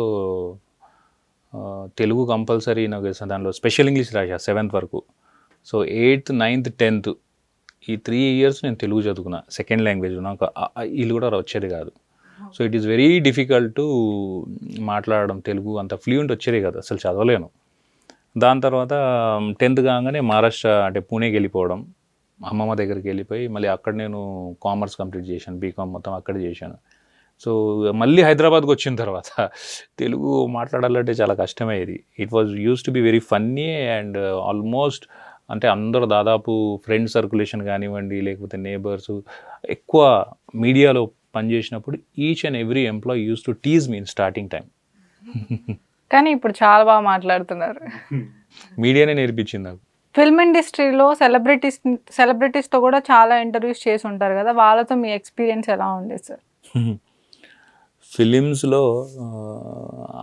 తెలుగు కంపల్సరీ నాకు తెలిసిన దానిలో స్పెషల్ ఇంగ్లీష్ రాశా సెవెంత్ వరకు సో ఎయిత్ నైన్త్ టెన్త్ ఈ త్రీ ఇయర్స్ నేను తెలుగు చదువుకున్నా సెకండ్ లాంగ్వేజ్ నాకు వీళ్ళు కూడా వచ్చేది కాదు so it is very difficult మాట్లాడడం తెలుగు అంత ఫ్లూయెంట్ వచ్చేది కాదు అసలు చదవలేను దాని తర్వాత టెన్త్ కాగానే మహారాష్ట్ర అంటే పూణేకి వెళ్ళిపోవడం అమ్మమ్మ దగ్గరికి వెళ్ళిపోయి మళ్ళీ అక్కడ నేను కామర్స్ కంప్లీట్ చేశాను బీకామ్ మొత్తం అక్కడ చేశాను సో మళ్ళీ హైదరాబాద్కి వచ్చిన తర్వాత తెలుగు మాట్లాడాలంటే చాలా కష్టమయ్యేది it was use to be very funny and almost అంటే అందరు దాదాపు ఫ్రెండ్ సర్కులేషన్ కానివ్వండి లేకపోతే నేబర్స్ ఎక్కువ మీడియాలో పనిచేసినప్పుడు each and every employee use to tease mean starting time కానీ ఇప్పుడు చాలా బాగా మాట్లాడుతున్నారు మీడియానే నేర్పించింది నాకు ఫిల్మ్ ఇండస్ట్రీలో సెలబ్రిటీస్ సెలబ్రిటీస్తో కూడా చాలా ఇంటర్వ్యూస్ చేసి ఉంటారు కదా వాళ్ళతో మీ ఎక్స్పీరియన్స్ ఎలా ఉంది సార్ ఫిలిమ్స్లో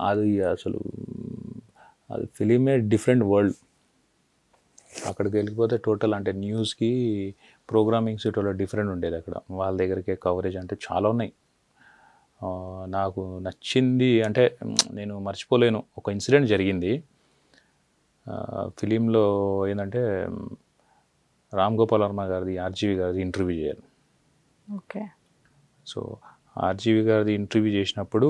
అది అసలు అది ఫిలిమే డిఫరెంట్ వరల్డ్ అక్కడికి వెళ్ళిపోతే టోటల్ అంటే న్యూస్కి ప్రోగ్రామింగ్ టోటల్ డిఫరెంట్ ఉండేది అక్కడ వాళ్ళ దగ్గరికి కవరేజ్ అంటే చాలా ఉన్నాయి నాకు నచ్చింది అంటే నేను మర్చిపోలేను ఒక ఇన్సిడెంట్ జరిగింది ఫిలింలో ఏంటంటే రామ్ గోపాల్ వర్మ గారిది ఆర్జీవి గారిది ఇంటర్వ్యూ చేయాలి ఓకే సో ఆర్జీవి గారిది ఇంటర్వ్యూ చేసినప్పుడు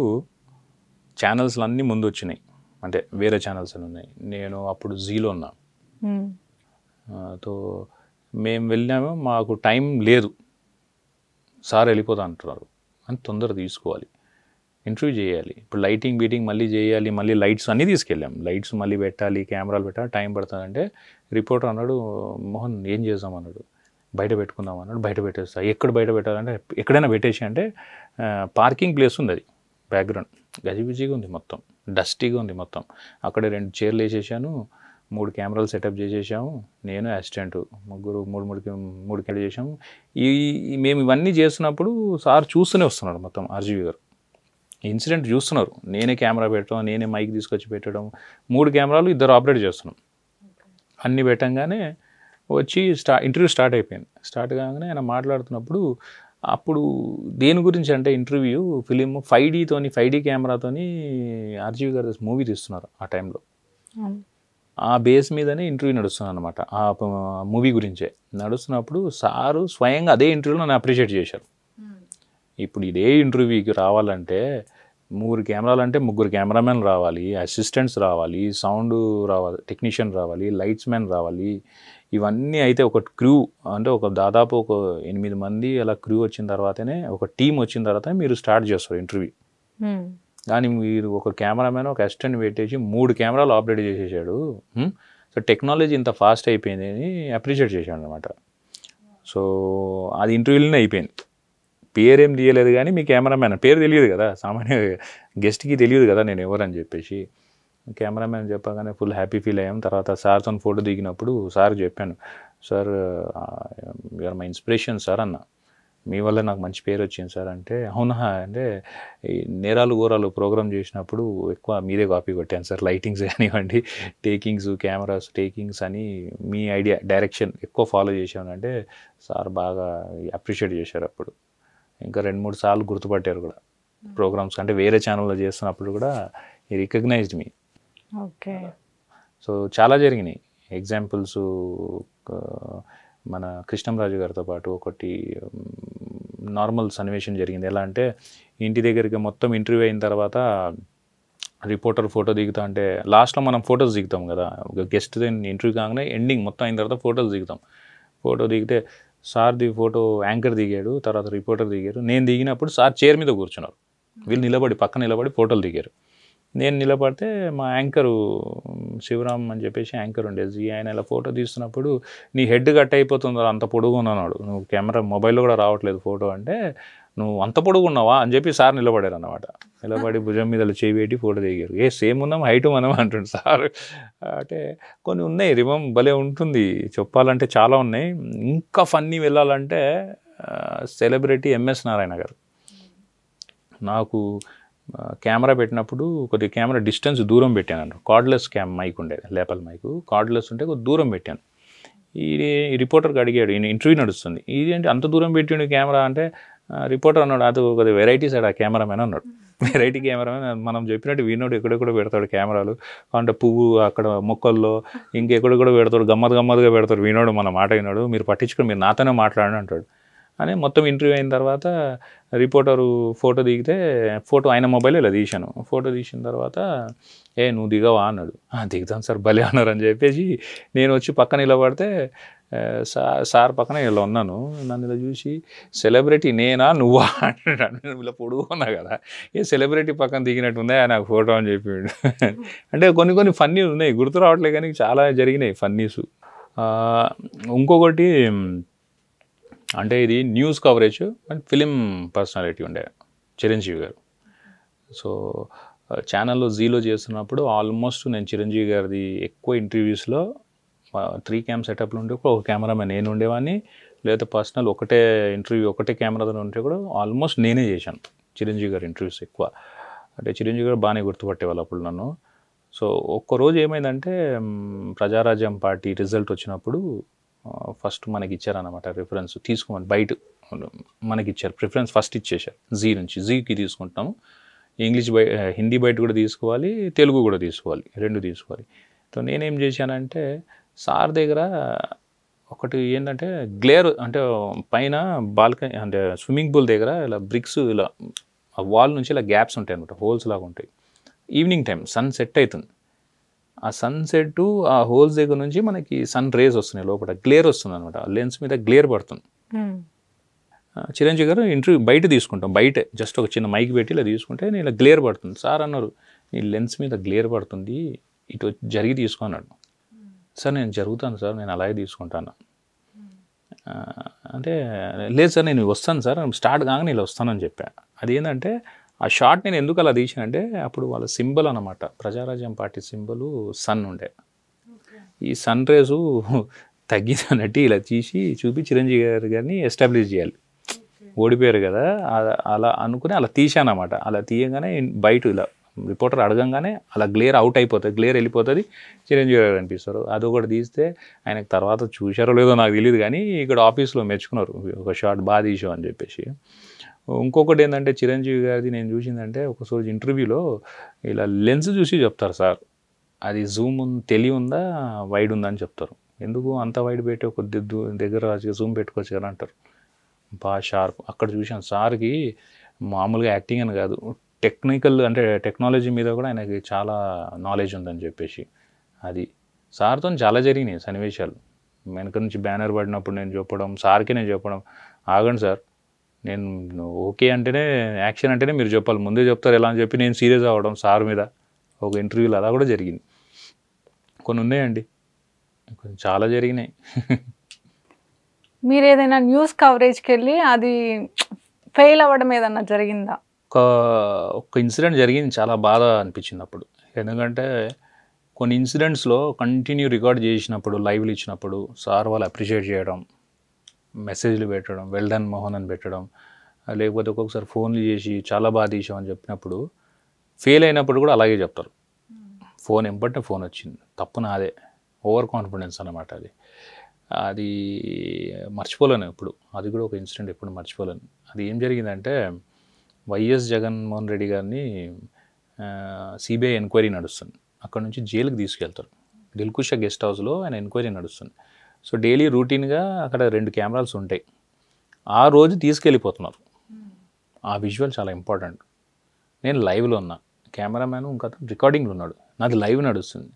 ఛానల్స్లు అన్నీ ముందు వచ్చినాయి అంటే వేరే ఛానల్స్ అని ఉన్నాయి నేను అప్పుడు జీలో ఉన్నా తో మేము వెళ్ళాము మాకు టైం లేదు సార్ వెళ్ళిపోతా అంటున్నారు అని తొందర తీసుకోవాలి ఇంటర్వ్యూ చేయాలి ఇప్పుడు లైటింగ్ బీటింగ్ మళ్ళీ చేయాలి మళ్ళీ లైట్స్ అన్నీ తీసుకెళ్ళాం లైట్స్ మళ్ళీ పెట్టాలి కెమెరాలు పెట్టాలి టైం పడుతుందంటే రిపోర్టర్ అన్నాడు మోహన్ ఏం చేద్దాం అన్నాడు బయట పెట్టుకుందాం అన్నాడు బయట పెట్టేస్తా ఎక్కడ బయట పెట్టాలంటే ఎక్కడైనా పెట్టేసి అంటే పార్కింగ్ ప్లేస్ ఉంది అది బ్యాక్గ్రౌండ్ గజిబిజిగా ఉంది మొత్తం డస్టీగా ఉంది మొత్తం అక్కడే రెండు చైర్లు వేసేసాను మూడు కెమెరాలు సెటప్ చేసేసాము నేను అసిస్టెంట్ ముగ్గురు మూడు మూడు మూడు కెమెరా చేసాము ఈ మేము ఇవన్నీ చేస్తున్నప్పుడు సార్ చూస్తూనే వస్తున్నాడు మొత్తం ఆర్జీవి గారు ఇన్సిడెంట్ చూస్తున్నారు నేనే కెమెరా పెట్టడం నేనే మైక్ తీసుకొచ్చి పెట్టడం మూడు కెమెరాలు ఇద్దరు ఆపరేట్ చేస్తున్నాం అన్నీ పెట్టంగానే వచ్చి స్టా ఇంటర్వ్యూ స్టార్ట్ అయిపోయింది స్టార్ట్ కాగానే ఆయన మాట్లాడుతున్నప్పుడు అప్పుడు దేని గురించి అంటే ఇంటర్వ్యూ ఫిలిం ఫైవ్ డీతోని ఫైవ్ డీ కెమెరాతోని ఆర్జీవి గారు మూవీ తీస్తున్నారు ఆ టైంలో ఆ బేస్ మీదనే ఇంటర్వ్యూ నడుస్తుంది అనమాట ఆ మూవీ గురించే నడుస్తున్నప్పుడు సారు స్వయంగా అదే ఇంటర్వ్యూలో నన్ను అప్రిషియేట్ చేశారు hmm. ఇప్పుడు ఇదే ఇంటర్వ్యూకి రావాలంటే ముగ్గురు కెమెరాలు అంటే ముగ్గురు కెమెరామెన్ రావాలి అసిస్టెంట్స్ రావాలి సౌండ్ రావాలి టెక్నీషియన్ రావాలి లైట్స్ మ్యాన్ రావాలి ఇవన్నీ అయితే ఒక క్రూ అంటే ఒక దాదాపు ఒక ఎనిమిది మంది అలా క్రూ వచ్చిన తర్వాతనే ఒక టీం వచ్చిన తర్వాత మీరు స్టార్ట్ చేస్తారు ఇంటర్వ్యూ hmm. దాన్ని మీరు ఒక కెమెరామెన్ ఒక అసిస్టెంట్ పెట్టేసి మూడు కెమెరాలు ఆపరేట్ చేసేసాడు సో టెక్నాలజీ ఇంత ఫాస్ట్ అయిపోయింది అని అప్రిషియేట్ చేశాడు అనమాట సో అది ఇంటర్వ్యూలోనే అయిపోయింది పేరేం తీయలేదు కానీ మీ కెమెరామెన్ పేరు తెలియదు కదా సామాన్య గెస్ట్కి తెలియదు కదా నేను ఎవరని చెప్పేసి కెమెరామెన్ చెప్పగానే ఫుల్ హ్యాపీ ఫీల్ అయ్యాం తర్వాత సార్తో ఫోటో దిగినప్పుడు సార్ చెప్పాను sir you are my inspiration sir అన్న మీ వల్ల నాకు మంచి పేరు వచ్చింది సార్ అంటే అవునా అంటే నేరాలు ఘోరాలు ప్రోగ్రామ్ చేసినప్పుడు ఎక్కువ మీరే కాపీ కొట్టాను సార్ లైటింగ్స్ కానివ్వండి టేకింగ్స్ కెమెరాస్ టేకింగ్స్ అని మీ ఐడియా డైరెక్షన్ ఎక్కువ ఫాలో చేశాను అంటే సార్ బాగా అప్రిషియేట్ చేశారు అప్పుడు ఇంకా రెండు మూడు సార్లు గుర్తుపట్టారు కూడా ప్రోగ్రామ్స్ అంటే వేరే ఛానల్లో చేస్తున్నప్పుడు కూడా ఈ రికగ్నైజ్డ్ మీ ఓకే సో చాలా జరిగినాయి ఎగ్జాంపుల్స్ మన కృష్ణంరాజు గారితో పాటు ఒకటి నార్మల్ సన్నివేశం జరిగింది ఎలా అంటే ఇంటి దగ్గరికి మొత్తం ఇంటర్వ్యూ అయిన తర్వాత రిపోర్టర్ ఫోటో దిగుతా అంటే లాస్ట్లో మనం ఫొటోస్ దిగుతాం కదా ఒక గెస్ట్ ఇంటర్వ్యూ కాగానే ఎండింగ్ మొత్తం అయిన తర్వాత ఫొటోస్ దిగుతాం ఫోటో దిగితే సార్ది ఫోటో యాంకర్ దిగాడు తర్వాత రిపోర్టర్ దిగారు నేను దిగినప్పుడు సార్ చైర్ మీద కూర్చున్నారు వీళ్ళు నిలబడి పక్కన నిలబడి ఫోటోలు దిగారు నేను నిలబడితే మా యాంకరు శివరామ్ అని చెప్పేసి యాంకర్ ఉండే జీ ఆయన ఇలా ఫోటో తీస్తున్నప్పుడు నీ హెడ్ కట్ అయిపోతుంది అంత పొడుగు నువ్వు కెమెరా మొబైల్లో కూడా రావట్లేదు ఫోటో అంటే నువ్వు అంత పొడుగు ఉన్నావా అని చెప్పి సార్ నిలబడారు అనమాట నిలబడి భుజం మీద చేయి పెట్టి ఫోటో దిగారు ఏ సేమ్ ఉన్నాం హైట్ మనం అంటుండు సార్ అంటే కొన్ని ఉన్నాయి రిమం భలే ఉంటుంది చెప్పాలంటే చాలా ఉన్నాయి ఇంకా ఫన్నీ వెళ్ళాలంటే సెలబ్రిటీ ఎంఎస్ నారాయణ గారు నాకు కెమెరా పెట్టినప్పుడు కొద్దిగా కెమెరా డిస్టెన్స్ దూరం పెట్టాను కార్డ్లెస్ క్యామ్ మైక్ ఉండేది లేపల్ మైక్ కార్డ్లెస్ ఉంటే కొద్ది దూరం పెట్టాను ఈ రిపోర్టర్కి అడిగాడు ఈయన ఇంటర్వ్యూ నడుస్తుంది ఇది ఏంటి అంత దూరం పెట్టిండు కెమెరా అంటే రిపోర్టర్ అన్నాడు అది ఒక వెరైటీ సైడ్ ఆ కెమెరామెన్ అన్నాడు వెరైటీ కెమెరామెన్ మనం చెప్పినట్టు వీనోడు ఎక్కడెక్కడ పెడతాడు కెమెరాలు అంటే పువ్వు అక్కడ మొక్కల్లో ఇంకెక్కడెక్కడ పెడతాడు గమ్మత్ గమ్మత్గా పెడతాడు వినోడు మన మాట విన్నాడు మీరు పట్టించుకుని మీరు నాతోనే మాట్లాడండి అంటాడు అని మొత్తం ఇంటర్వ్యూ అయిన తర్వాత రిపోర్టరు ఫోటో దిగితే ఫోటో ఆయన మొబైల్ ఇలా తీశాను ఫోటో తీసిన తర్వాత ఏ నువ్వు దిగవా అన్నాడు దిగుతాను సార్ భలే అన్నారు అని చెప్పేసి నేను వచ్చి పక్కన నిలబడితే సార్ సార్ పక్కన ఇలా ఉన్నాను నన్ను ఇలా చూసి సెలబ్రిటీ నేనా నువ్వా అంటున్నాడు నేను ఇలా పొడుగున్నా కదా ఏ సెలబ్రిటీ పక్కన దిగినట్టు ఉందా నాకు ఫోటో అని చెప్పిండు అంటే కొన్ని కొన్ని ఫన్నీస్ ఉన్నాయి గుర్తు రావట్లే కానీ చాలా జరిగినాయి ఫన్నీసు ఇంకొకటి అంటే ఇది news coverage and film personality ఉండే చిరంజీవి గారు సో ఛానల్లో జీలో చేస్తున్నప్పుడు ఆల్మోస్ట్ నేను చిరంజీవి గారిది ఎక్కువ ఇంటర్వ్యూస్లో త్రీ క్యామ్ సెటప్లు ఉండే ఒక కెమెరామెన్ నేను ఉండేవాడిని లేదా పర్సనల్ ఒకటే ఇంటర్వ్యూ ఒకటే కెమెరాతో ఉంటే కూడా ఆల్మోస్ట్ నేనే చేశాను చిరంజీవి గారు ఇంటర్వ్యూస్ ఎక్కువ అంటే చిరంజీవి గారు బాగానే గుర్తుపట్టేవాళ్ళు అప్పుడు నన్ను సో ఒక్కరోజు ఏమైందంటే ప్రజారాజ్యం పార్టీ రిజల్ట్ వచ్చినప్పుడు ఫస్ట్ మనకి ఇచ్చారనమాట రిఫరెన్స్ తీసుకోమని బయట మనకి ఇచ్చారు ప్రిఫరెన్స్ ఫస్ట్ ఇచ్చేసారు జీ నుంచి జీకి తీసుకుంటాము ఇంగ్లీష్ బై హిందీ బయట కూడా తీసుకోవాలి తెలుగు కూడా తీసుకోవాలి రెండు తీసుకోవాలి సో నేనేం చేశానంటే సార్ దగ్గర ఒకటి ఏంటంటే గ్లేర్ అంటే పైన బాల్కనీ అంటే స్విమ్మింగ్ పూల్ దగ్గర ఇలా బ్రిక్స్ ఇలా వాల్ నుంచి ఇలా గ్యాప్స్ ఉంటాయి అనమాట హోల్స్ లాగా ఉంటాయి ఈవినింగ్ టైం సన్ సెట్ అవుతుంది ఆ సన్సెట్ ఆ హోల్స్ దగ్గర నుంచి మనకి సన్ రేస్ వస్తున్నాయి లోపల గ్లేర్ వస్తుంది అనమాట లెన్స్ మీద గ్లేర్ పడుతుంది hmm. చిరంజీవి గారు ఇంటర్వ్యూ బయట తీసుకుంటాం బయట జస్ట్ ఒక చిన్న మైక్ పెట్టి ఇలా తీసుకుంటే నేను ఇలా గ్లేర్ పడుతుంది సార్ అన్నారు నీ లెన్స్ మీద గ్లేర్ పడుతుంది ఇటు జరిగి తీసుకున్నాడు hmm. సార్ నేను జరుగుతాను సార్ నేను అలాగే తీసుకుంటాను అంటే లేదు సార్ నేను వస్తాను సార్ స్టార్ట్ కాగానే ఇలా వస్తానని చెప్పాను అదేంటంటే ఆ షార్ట్ నేను ఎందుకు అలా తీసానంటే అప్పుడు వాళ్ళ సింబల్ అనమాట ప్రజారాజ్యం పార్టీ సింబల్ సన్ ఉండే ఈ సన్ రేజు తగ్గిందన్నట్టు ఇలా తీసి చూపి చిరంజీవి గారు గారిని ఎస్టాబ్లిష్ చేయాలి ఓడిపోయారు కదా అలా అనుకుని అలా తీశానమాట అలా తీయగానే బయట ఇలా రిపోర్టర్ అడగంగానే అలా గ్లేర్ అవుట్ అయిపోతుంది గ్లేర్ వెళ్ళిపోతుంది చిరంజీవి గారు కనిపిస్తారు అది ఒకటి తీస్తే ఆయనకు తర్వాత చూశారో లేదో నాకు తెలియదు కానీ ఇక్కడ ఆఫీస్లో మెచ్చుకున్నారు ఒక షార్ట్ బాగా తీసావు అని చెప్పేసి ఇంకొకటి ఏంటంటే చిరంజీవి గారిది నేను చూసిందంటే ఒకసారి ఇంటర్వ్యూలో ఇలా లెన్స్ చూసి చెప్తారు సార్ అది జూమ్ తెలియ ఉందా వైడ్ ఉందా అని చెప్తారు ఎందుకు అంత వైడ్ పెట్టి ఒక దగ్గర జూమ్ పెట్టుకోవచ్చు కదా అంటారు బాగా షార్ప్ అక్కడ చూసాను సార్కి మామూలుగా యాక్టింగ్ అని కాదు టెక్నికల్ అంటే టెక్నాలజీ మీద కూడా ఆయనకి చాలా నాలెడ్జ్ ఉందని చెప్పేసి అది సార్తో చాలా జరిగినాయి సన్నివేశాలు వెనక నుంచి బ్యానర్ పడినప్పుడు నేను చెప్పడం సార్కి నేను చెప్పడం ఆగండి సార్ నేను ఓకే అంటేనే యాక్షన్ అంటేనే మీరు చెప్పాలి ముందే చెప్తారు ఎలా అని చెప్పి నేను సీరియస్ అవ్వడం సార్ మీద ఒక ఇంటర్వ్యూలో అలా కూడా జరిగింది కొన్ని ఉన్నాయండి కొన్ని చాలా జరిగినాయి మీరు ఏదైనా న్యూస్ కవరేజ్కి వెళ్ళి అది ఫెయిల్ అవ్వడం ఏదన్నా జరిగిందా ఒక ఒక ఇన్సిడెంట్ జరిగింది చాలా బాధ అనిపించింది అప్పుడు ఎందుకంటే కొన్ని ఇన్సిడెంట్స్లో కంటిన్యూ రికార్డ్ చేసినప్పుడు లైవ్లు ఇచ్చినప్పుడు సార్ వాళ్ళు అప్రిషియేట్ చేయడం మెసేజ్లు పెట్టడం వెల్డన్ మోహన్ అని పెట్టడం లేకపోతే ఒక్కొక్కసారి ఫోన్లు చేసి చాలా బాగా తీసామని చెప్పినప్పుడు ఫెయిల్ అయినప్పుడు కూడా అలాగే చెప్తారు ఫోన్ ఎంపటే ఫోన్ వచ్చింది తప్పు నాదే ఓవర్ కాన్ఫిడెన్స్ అనమాట అది అది మర్చిపోలేను ఇప్పుడు అది కూడా ఒక ఇన్సిడెంట్ ఎప్పుడు మర్చిపోలేను అది ఏం జరిగిందంటే వైఎస్ జగన్మోహన్ రెడ్డి గారిని సిబిఐ ఎంక్వైరీ నడుస్తుంది అక్కడ నుంచి జైలుకి తీసుకెళ్తారు దిల్కుషా గెస్ట్ హౌస్లో ఆయన ఎంక్వైరీ నడుస్తుంది సో డైలీ రూటీన్గా అక్కడ రెండు కెమెరాల్స్ ఉంటాయి ఆ రోజు తీసుకెళ్ళిపోతున్నారు ఆ విజువల్ చాలా ఇంపార్టెంట్ నేను లైవ్లో ఉన్నా కెమెరామ్యాన్ ఇంకా రికార్డింగ్లో ఉన్నాడు నాది లైవ్ నడుస్తుంది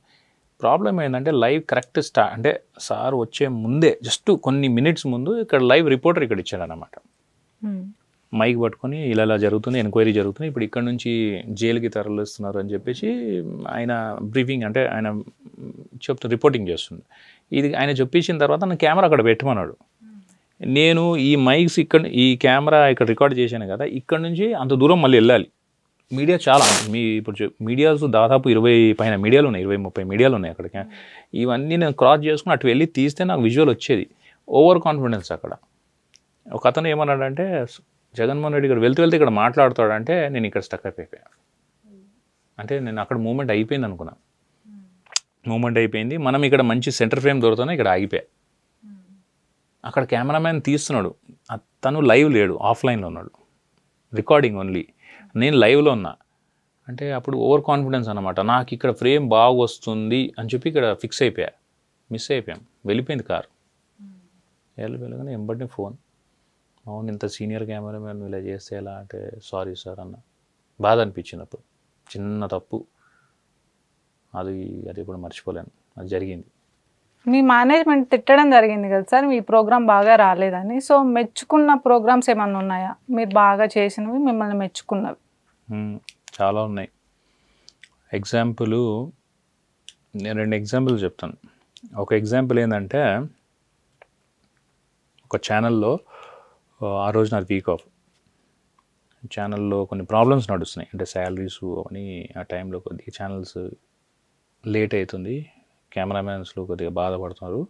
ప్రాబ్లం ఏంటంటే లైవ్ కరెక్ట్ స్టా అంటే సార్ వచ్చే ముందే జస్ట్ కొన్ని మినిట్స్ ముందు ఇక్కడ లైవ్ రిపోర్టర్ ఇక్కడ ఇచ్చాడు అనమాట మైక్ పట్టుకొని ఇలా ఇలా జరుగుతుంది ఎంక్వైరీ జరుగుతుంది ఇప్పుడు ఇక్కడ నుంచి జైలుకి తరలిస్తున్నారు అని చెప్పేసి ఆయన బ్రీఫింగ్ అంటే ఆయన చెప్తూ రిపోర్టింగ్ చేస్తుంది ఇది ఆయన చెప్పించిన తర్వాత నా కెమెరా అక్కడ పెట్టమన్నాడు నేను ఈ మైక్స్ ఇక్కడ ఈ కెమెరా ఇక్కడ రికార్డ్ చేశాను కదా ఇక్కడ నుంచి అంత దూరం మళ్ళీ వెళ్ళాలి మీడియా చాలా మీ ఇప్పుడు మీడియాస్ దాదాపు ఇరవై పైన మీడియాలు ఉన్నాయి ఇరవై ముప్పై మీడియాలు ఉన్నాయి అక్కడికి ఇవన్నీ నేను క్రాస్ చేసుకుని అటు వెళ్ళి తీస్తే నాకు విజువల్ వచ్చేది ఓవర్ కాన్ఫిడెన్స్ అక్కడ ఒక అతను ఏమన్నాడంటే జగన్మోహన్ రెడ్డి ఇక్కడ వెళ్తూ వెళ్తే ఇక్కడ మాట్లాడతాడంటే నేను ఇక్కడ స్టక్ అయిపోయాను అంటే నేను అక్కడ మూమెంట్ అయిపోయింది అనుకున్నాను మూమెంట్ అయిపోయింది మనం ఇక్కడ మంచి సెంటర్ ఫ్రేమ్ దొరుకుతున్నా ఇక్కడ ఆగిపోయా అక్కడ కెమెరామ్యాన్ తీస్తున్నాడు తను లైవ్ లేడు ఆఫ్లైన్లో ఉన్నాడు రికార్డింగ్ ఓన్లీ నేను లైవ్లో ఉన్నా అంటే అప్పుడు ఓవర్ కాన్ఫిడెన్స్ అనమాట నాకు ఇక్కడ ఫ్రేమ్ బాగా వస్తుంది అని చెప్పి ఇక్కడ ఫిక్స్ అయిపోయా మిస్ అయిపోయాం వెళ్ళిపోయింది కారు వెళ్ళి వెళ్ళగానే ఫోన్ అవును ఇంత సీనియర్ కెమెరామ్యాన్ ఇలా చేస్తే ఎలా అంటే సారీ సార్ అన్న బాధ అనిపించినప్పుడు చిన్న తప్పు అది అది కూడా మర్చిపోలేను అది జరిగింది మీ మేనేజ్మెంట్ తిట్టడం జరిగింది కదా సార్ మీ ప్రోగ్రామ్ బాగా రాలేదని సో మెచ్చుకున్న ప్రోగ్రామ్స్ ఏమన్నా ఉన్నాయా మీరు బాగా చేసినవి మిమ్మల్ని మెచ్చుకున్నవి చాలా ఉన్నాయి ఎగ్జాంపుల్ నేను రెండు ఎగ్జాంపుల్ చెప్తాను ఒక ఎగ్జాంపుల్ ఏంటంటే ఒక ఛానల్లో ఆ రోజు నాది వీక్ ఆఫ్ ఛానల్లో కొన్ని ప్రాబ్లమ్స్ నడుస్తున్నాయి అంటే శాలరీస్ అని ఆ టైంలో కొద్దిగా ఛానల్స్ లేట్ అవుతుంది కెమెరామ్యాన్స్లో కొద్దిగా బాధపడుతున్నారు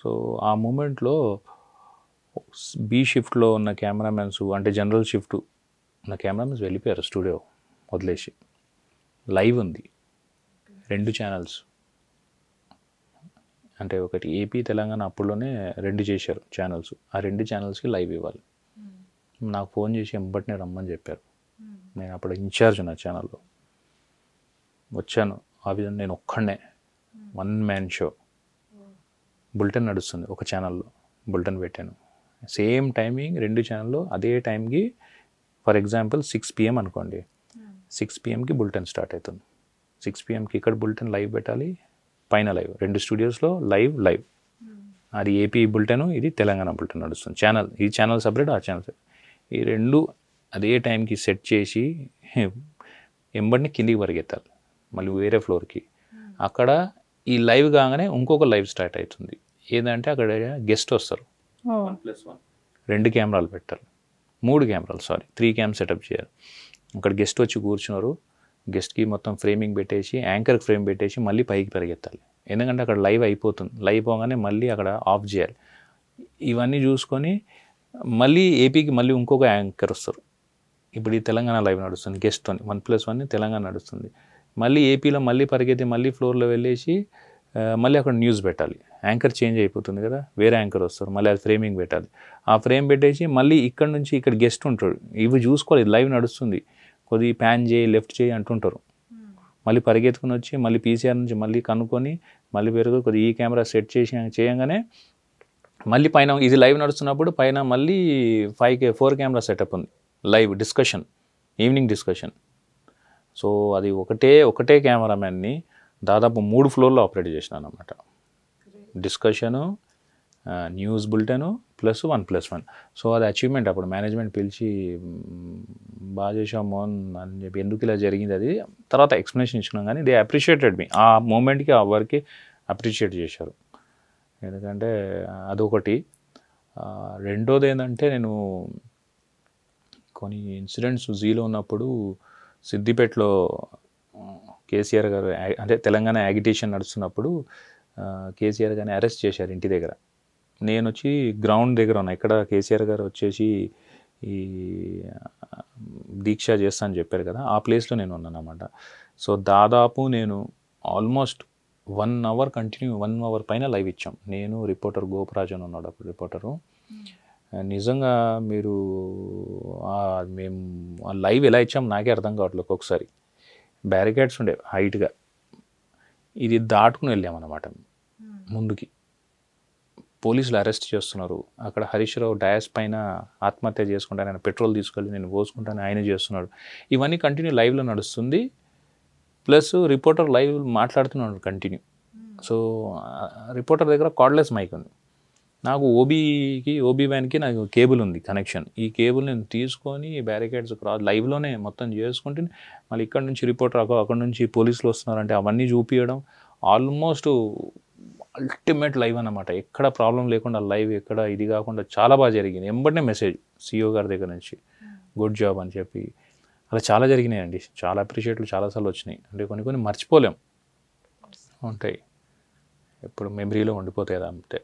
సో ఆ మూమెంట్లో బీ షిఫ్ట్లో ఉన్న కెమెరామ్యాన్స్ అంటే జనరల్ షిఫ్ట్ ఉన్న కెమెరామ్యాన్స్ వెళ్ళిపోయారు స్టూడియో వదిలేసి లైవ్ ఉంది రెండు ఛానల్స్ అంటే ఒకటి ఏపీ తెలంగాణ అప్పుడులోనే రెండు చేశారు ఛానల్స్ ఆ రెండు ఛానల్స్కి లైవ్ ఇవ్వాలి నాకు ఫోన్ చేసి ఎంబట్నే రమ్మని చెప్పారు నేను అప్పుడు ఇన్ఛార్జ్ ఉన్న ఛానల్లో వచ్చాను ఆ విధంగా నేను ఒక్కడనే one hmm. Man show bulletin నడుస్తుంది ఒక ఛానల్లో బులెటిన్ పెట్టాను సేమ్ టైమింగ్ రెండు ఛానల్లో అదే టైంకి ఫర్ ఎగ్జాంపుల్ సిక్స్ పిఎం అనుకోండి సిక్స్ పిఎంకి బులెటిన్ స్టార్ట్ అవుతుంది సిక్స్ పిఎంకి ఇక్కడ బులెటిన్ లైవ్ పెట్టాలి పైన లైవ్ రెండు స్టూడియోస్లో లైవ్ లైవ్ అది ఏపీ బులెటిన్ ఇది తెలంగాణ బులెటిన్ నడుస్తుంది ఛానల్ ఈ ఛానల్ సపరేట్ ఆ ఛానల్ ఈ రెండు అదే టైంకి సెట్ చేసి ఎంబడిని కిందికి పరిగెత్తాలి మళ్ళీ వేరే ఫ్లోర్కి అక్కడ ఈ లైవ్ కాగానే ఇంకొక లైవ్ స్టార్ట్ అవుతుంది ఏంటంటే అక్కడ గెస్ట్ వస్తారు రెండు కెమెరాలు పెట్టారు మూడు కెమెరాలు సారీ త్రీ క్యామ్ సెటప్ చేయాలి అక్కడ గెస్ట్ వచ్చి కూర్చున్నారు గెస్ట్కి మొత్తం ఫ్రేమింగ్ పెట్టేసి యాంకర్ ఫ్రేమ్ పెట్టేసి మళ్ళీ పైకి పరిగెత్తాలి ఎందుకంటే అక్కడ లైవ్ అయిపోతుంది లైవ్ పోగానే మళ్ళీ అక్కడ ఆఫ్ చేయాలి ఇవన్నీ చూసుకొని మళ్ళీ ఏపీకి మళ్ళీ ఇంకొక యాంకర్ వస్తారు ఇప్పుడు ఈ తెలంగాణ లైవ్ నడుస్తుంది guest one plus one Telangana నడుస్తుంది మళ్ళీ ఏపీలో మళ్ళీ పరిగెత్తి మళ్ళీ ఫ్లోర్లో వెళ్ళేసి మళ్ళీ అక్కడ న్యూస్ పెట్టాలి యాంకర్ చేంజ్ అయిపోతుంది కదా వేరే యాంకర్ వస్తారు మళ్ళీ అది ఫ్రేమింగ్ పెట్టాలి ఆ ఫ్రేమ్ పెట్టేసి మళ్ళీ ఇక్కడ నుంచి ఇక్కడ గెస్ట్ ఉంటాడు ఇవి చూసుకోవాలి లైవ్ నడుస్తుంది కొద్ది ప్యాన్ చేయి లెఫ్ట్ చేయి అంటుంటారు మళ్ళీ పరిగెత్తుకుని వచ్చి మళ్ళీ పీసీఆర్ నుంచి మళ్ళీ కనుక్కొని మళ్ళీ పెరుగు కొద్దిగా ఈ కెమెరా సెట్ చేసి చేయగానే మళ్ళీ పైన ఇది లైవ్ నడుస్తున్నప్పుడు పైన మళ్ళీ five K four camera setup ఉంది live discussion evening discussion so అది ఒకటే ఒకటే కెమెరామ్యాన్ని దాదాపు మూడు ఫ్లోర్లో ఆపరేట్ చేసినాను అనమాట discussion news bulletin plus one plus one so అది అచీవ్మెంట్ అప్పుడు మేనేజ్మెంట్ పిలిచి బాగా చేసాం మోన్ అని చెప్పి ఎందుకు ఇలా జరిగింది అది తర్వాత ఎక్స్ప్లెనేషన్ ఇచ్చినాం కానీ దే అప్రిషియేటెడ్ మీ ఆ మూమెంట్కి ఆ వర్క్కి అప్రిషియేట్ చేశారు ఎందుకంటే అదొకటి రెండోది ఏంటంటే నేను కొన్ని ఇన్సిడెంట్స్ జీలో ఉన్నప్పుడు సిద్దిపేటలో కేసీఆర్ గారు అంటే తెలంగాణ యాగిటేషన్ నడుస్తున్నప్పుడు కేసీఆర్ గారిని అరెస్ట్ చేశారు ఇంటి దగ్గర నేను వచ్చి గ్రౌండ్ దగ్గర ఉన్నా ఇక్కడ కేసీఆర్ గారు వచ్చేసి ఈ దీక్ష చేస్తా అని చెప్పారు కదా ఆ ప్లేస్లో నేను ఉన్నానమాట సో దాదాపు నేను almost one hour continue one hour పైన లైవ్ ఇచ్చాం నేను రిపోర్టర్ గోపరాజన్ ఉన్నాడు అప్పుడు రిపోర్టరు నిజంగా మీరు మేము ఆ లైవ్ ఎలా ఇచ్చాము నాకే అర్థం కావట్లేదు ఒక్కొక్కసారి బ్యారికేడ్స్ ఉండేవి హైట్గా ఇది దాటుకుని వెళ్ళామన్నమాట hmm. ముందుకి పోలీసులు అరెస్ట్ చేస్తున్నారు అక్కడ హరీష్ రావు డయాస్ పైన ఆత్మహత్య చేసుకుంటాను నేను పెట్రోల్ తీసుకెళ్ళి నేను పోసుకుంటాను ఆయన చేస్తున్నాడు ఇవన్నీ కంటిన్యూ లైవ్లో నడుస్తుంది ప్లస్ రిపోర్టర్ లైవ్ మాట్లాడుతున్నాడు కంటిన్యూ hmm. సో రిపోర్టర్ దగ్గర కార్డ్లెస్ మైక్ ఉంది నాకు ఓబీకి ఓబీ వ్యాన్కి నాకు కేబుల్ ఉంది కనెక్షన్ ఈ కేబుల్ నేను తీసుకొని బ్యారికేడ్స్ క్రాస్ లైవ్లోనే మొత్తం చేసుకుంటే మళ్ళీ ఇక్కడ నుంచి రిపోర్ట్ రాకో అక్కడ నుంచి పోలీసులు వస్తున్నారంటే అవన్నీ చూపించడం ఆల్మోస్ట్ అల్టిమేట్ లైవ్ అనమాట ఎక్కడ ప్రాబ్లం లేకుండా లైవ్ ఎక్కడ ఇది కాకుండా చాలా బాగా జరిగింది ఎంబడినే మెసేజ్ సిఇఓ గారి దగ్గర నుంచి గుడ్ జాబ్ అని చెప్పి అలా చాలా జరిగినాయండి చాలా అప్రిషియేట్లు చాలాసార్లు వచ్చినాయి అంటే కొన్ని కొన్ని మర్చిపోలేం ఉంటాయి ఎప్పుడు మెమరీలో ఉండిపోతాయి అంతే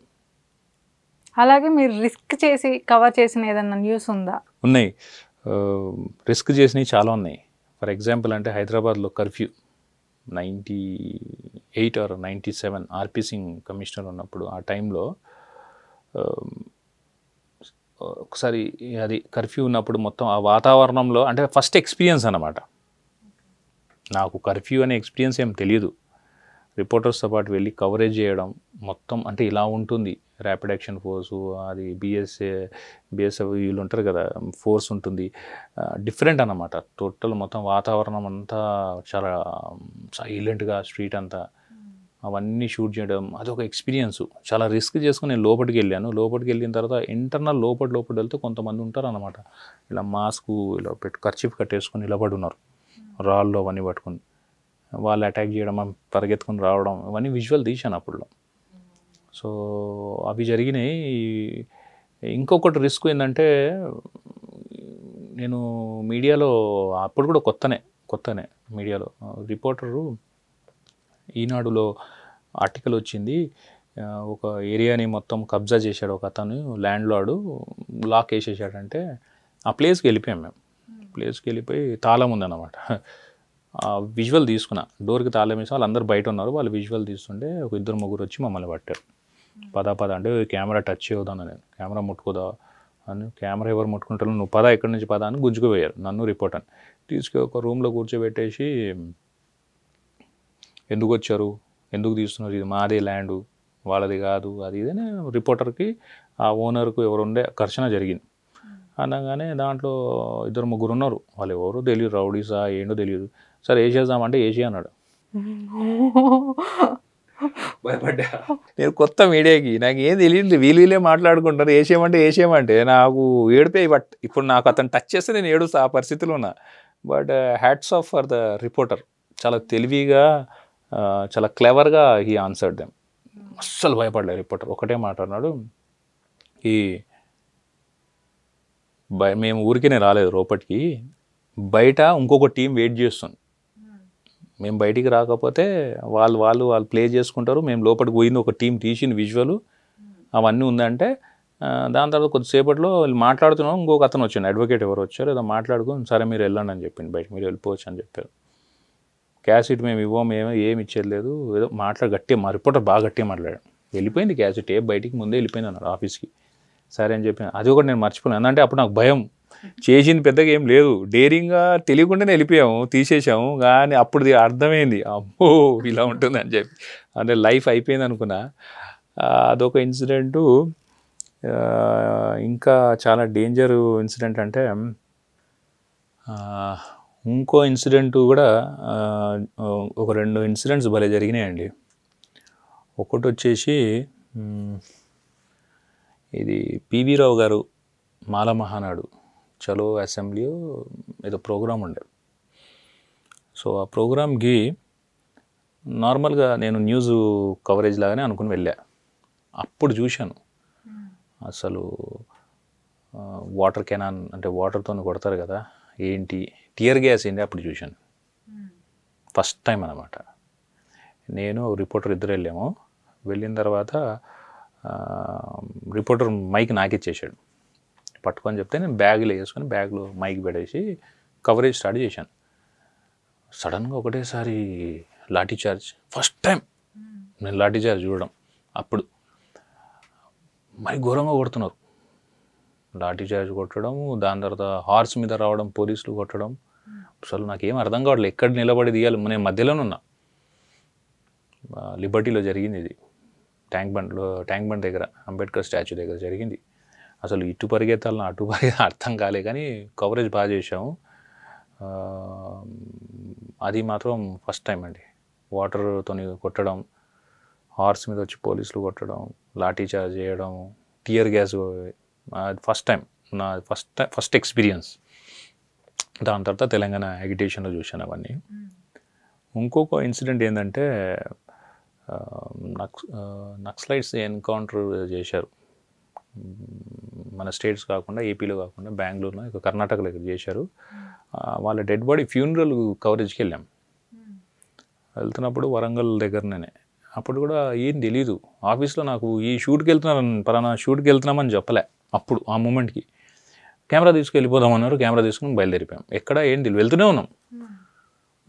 అలాగే మీరు రిస్క్ చేసి కవర్ చేసిన ఏదన్నా న్యూస్ ఉందా ఉన్నాయి రిస్క్ చేసినవి చాలా ఉన్నాయి ఫర్ ఎగ్జాంపుల్ అంటే హైదరాబాద్లో curfew ninety eight or ninety seven R P Singh Singh commissioner ఉన్నప్పుడు ఆ టైంలో ఒకసారి అది కర్ఫ్యూ ఉన్నప్పుడు మొత్తం ఆ వాతావరణంలో అంటే ఫస్ట్ ఎక్స్పీరియన్స్ అనమాట నాకు కర్ఫ్యూ అనే ఎక్స్పీరియన్స్ ఏం తెలియదు రిపోర్టర్స్తో పాటు వెళ్ళి కవరేజ్ చేయడం మొత్తం అంటే ఇలా ఉంటుంది ర్యాపిడ్ యాక్షన్ ఫోర్సు అది బిఎస్ఏ బిఎస్ఎఫ్ వీళ్ళు ఉంటారు కదా ఫోర్స్ ఉంటుంది డిఫరెంట్ అన్నమాట టోటల్ మొత్తం వాతావరణం అంతా చాలా సైలెంట్గా స్ట్రీట్ అంతా అవన్నీ షూట్ చేయడం అదొక ఎక్స్పీరియన్స్ చాలా రిస్క్ చేసుకుని నేను లోపలికి వెళ్ళాను లోపలికి వెళ్ళిన తర్వాత ఇంటర్నల్ లోపల లోపల వెళ్తే కొంతమంది ఉంటారు అనమాట ఇలా మాస్క్ ఇలా పెట్టు ఖర్చీఫ్ కట్టేసుకొని ఇలా ఉన్నారు రాళ్ళు అవన్నీ పట్టుకొని వాళ్ళు అటాక్ చేయడం పరిగెత్తుకుని రావడం ఇవన్నీ విజువల్ తీశాను అప్పుడులో సో అవి జరిగినాయి ఇంకొకటి రిస్క్ ఏంటంటే నేను మీడియాలో అప్పుడు కూడా కొత్తనే కొత్తనే మీడియాలో రిపోర్టరు ఈనాడులో ఆర్టికల్ వచ్చింది ఒక ఏరియాని మొత్తం కబ్జా చేశాడు ఒక అతను ల్యాండ్ లాడు లాక్ వేసేసాడంటే ఆ ప్లేస్కి వెళ్ళిపోయాం మేము ప్లేస్కి వెళ్ళిపోయి తాళం ఉందన్నమాట విజువల్ తీసుకున్నా డోర్కి తాళం వేసి వాళ్ళు అందరు బయట ఉన్నారు వాళ్ళు విజువల్ తీస్తుంటే ఒక ఇద్దరు ముగ్గురు వచ్చి మమ్మల్ని పట్టారు పదా పద అంటే కెమెరా టచ్ చేయొద్దాను నేను కెమెరా ముట్టుకోదా అని కెమెరా ఎవరు ముట్టుకుంటారు నువ్వు పదా ఎక్కడి నుంచి పదా అని గుంజుకుపోయారు నన్ను రిపోర్ట్ అని తీసుకు ఒక రూమ్లో కూర్చోబెట్టేసి ఎందుకు వచ్చారు ఎందుకు తీస్తున్నారు ఇది మాదే ల్యాండ్ వాళ్ళది కాదు అది ఇది రిపోర్టర్కి ఆ ఓనర్కు ఎవరు ఉండే ఘర్షణ జరిగింది అనగానే దాంట్లో ఇద్దరు ముగ్గురు ఉన్నారు వాళ్ళు ఎవరు తెలియదు రౌడీసా ఏంటో తెలియదు సరే వేసేద్దామంటే ఏసీ అన్నాడు భయపడ్డా నేను కొత్త మీడియాకి నాకు ఏం తెలియదు వీళ్ళు వీళ్ళే మాట్లాడుకుంటారు ఏసేమంటే ఏసేమంటే నాకు ఏడిపోయి బట్ ఇప్పుడు నాకు అతను టచ్ చేస్తే నేను ఏడుస్తా ఆ పరిస్థితిలో ఉన్నా but hats off for the reporter చాలా తెలివిగా చాలా క్లెవర్గా హీ ఆన్సర్డ్ దెమ్ అస్సలు భయపడలేదు రిపోర్టర్ ఒకటే మాట అన్నాడు ఈ మేము ఊరికే రాలేదు రోపటికి బయట ఇంకొక టీం వెయిట్ చేస్తుంది మేము బయటికి రాకపోతే వాళ్ళు వాళ్ళు వాళ్ళు ప్లే చేసుకుంటారు మేము లోపలికి పోయింది ఒక టీం తీసిన విజువల్ అవన్నీ ఉందంటే దాని తర్వాత కొద్దిసేపట్లో వీళ్ళు మాట్లాడుతున్నాం ఇంకొక అతను వచ్చాడు అడ్వకేట్ ఎవరు వచ్చారు ఏదో మాట్లాడుకుని సరే మీరు వెళ్ళండి అని చెప్పింది బయట మీరు వెళ్ళిపోవచ్చు అని చెప్పారు క్యాసెట్ మేము ఇవ్వం ఏమో ఏమి ఇచ్చేది లేదు ఏదో మాట్లాడు గట్టిగా మా బాగా గట్టిగా మాట్లాడాడు వెళ్ళిపోయింది క్యాసెట్ ఏ బయటికి ముందే వెళ్ళిపోయింది అన్నారు ఆఫీస్కి సరే అని చెప్పి అది ఒకటి నేను మర్చిపోయాను ఎందుకంటే అప్పుడు నాకు భయం చేసింది పెద్దగా ఏం లేదు డేరింగ్గా తెలియకుండానే వెళ్ళిపోయాము తీసేసాము కానీ అప్పుడు అర్థమైంది అమ్మో ఇలా ఉంటుంది అని చెప్పి అంటే లైఫ్ అయిపోయింది అనుకున్నా అదొక ఇన్సిడెంటు ఇంకా చాలా డేంజర్ ఇన్సిడెంట్ అంటే ఇంకో ఇన్సిడెంట్ కూడా ఒక రెండు ఇన్సిడెంట్స్ భలే జరిగినాయండి ఒకటి వచ్చేసి ఇది పివి రావు గారు మాల మహానాడు చలో అసెంబ్లీ ఏదో ప్రోగ్రామ్ ఉండేది సో ఆ ప్రోగ్రామ్కి నార్మల్గా నేను న్యూస్ కవరేజ్ లాగానే అనుకుని వెళ్ళా అప్పుడు చూశాను అసలు వాటర్ కెనాన్ అంటే వాటర్తో కొడతారు కదా ఏంటి టియర్ గ్యాస్ ఏంటి అప్పుడు చూశాను ఫస్ట్ టైం అనమాట నేను రిపోర్టర్ ఇద్దరు వెళ్ళాము వెళ్ళిన తర్వాత రిపోర్టర్ మైక్ నాకిచ్చేసాడు పట్టుకొని చెప్తే నేను బ్యాగ్లో వేసుకొని బ్యాగ్లో మైక్ పెట్టేసి కవరేజ్ స్టార్ట్ చేశాను సడన్గా ఒకటేసారి లాఠీ చార్జ్ ఫస్ట్ టైం నేను లాఠీ చార్జ్ చూడడం అప్పుడు మరి ఘోరంగా కొడుతున్నారు లాఠీ చార్జ్ కొట్టడం దాని తర్వాత హార్స్ మీద రావడం పోలీసులు కొట్టడం అసలు నాకేం అర్థం కావట్లేదు ఎక్కడ నిలబడి తీయాలి నేను మధ్యలోనే ఉన్నా లిబర్టీలో జరిగింది ఇది ట్యాంక్ బండ్లో ట్యాంక్ బండ్ దగ్గర అంబేద్కర్ స్టాచ్యూ దగ్గర జరిగింది అసలు ఇటు పరిగెత్తాలని అటు పరిగెత్త అర్థం కాలే కానీ కవరేజ్ బాగా చేసాము అది మాత్రం ఫస్ట్ టైం అండి వాటర్తో కొట్టడం హార్స్ మీద వచ్చి పోలీసులు కొట్టడం లాఠీ చార్జ్ చేయడం టియర్ గ్యాస్ ఫస్ట్ టైం నా ఫస్ట్ టైం ఫస్ట్ ఎక్స్పీరియన్స్ దాని తర్వాత తెలంగాణ అగిటేషన్లో చూశాను అవన్నీ ఇంకొక ఇన్సిడెంట్ ఏంటంటే నక్స్ నక్సలైట్స్ ఎన్కౌంటర్ చేశారు మన స్టేట్స్ కాకుండా ఏపీలో కాకుండా బెంగళూరులో ఇక కర్ణాటకలో ఇక్కడ చేశారు వాళ్ళ డెడ్ బాడీ ఫ్యూనరల్ కవరేజ్కి వెళ్ళాం hmm. వెళ్తున్నప్పుడు వరంగల్ దగ్గరనే అప్పుడు కూడా ఏం తెలీదు ఆఫీస్లో నాకు ఈ షూట్కి వెళ్తున్నాను పలానా షూట్కి వెళ్తున్నామని చెప్పలే అప్పుడు ఆ మూమెంట్కి కెమెరా తీసుకెళ్ళిపోదామన్నారు కెమెరా తీసుకుని బయలుదేరిపోయాం ఎక్కడ ఏం తెలియదు వెళ్తూనే ఉన్నాం hmm.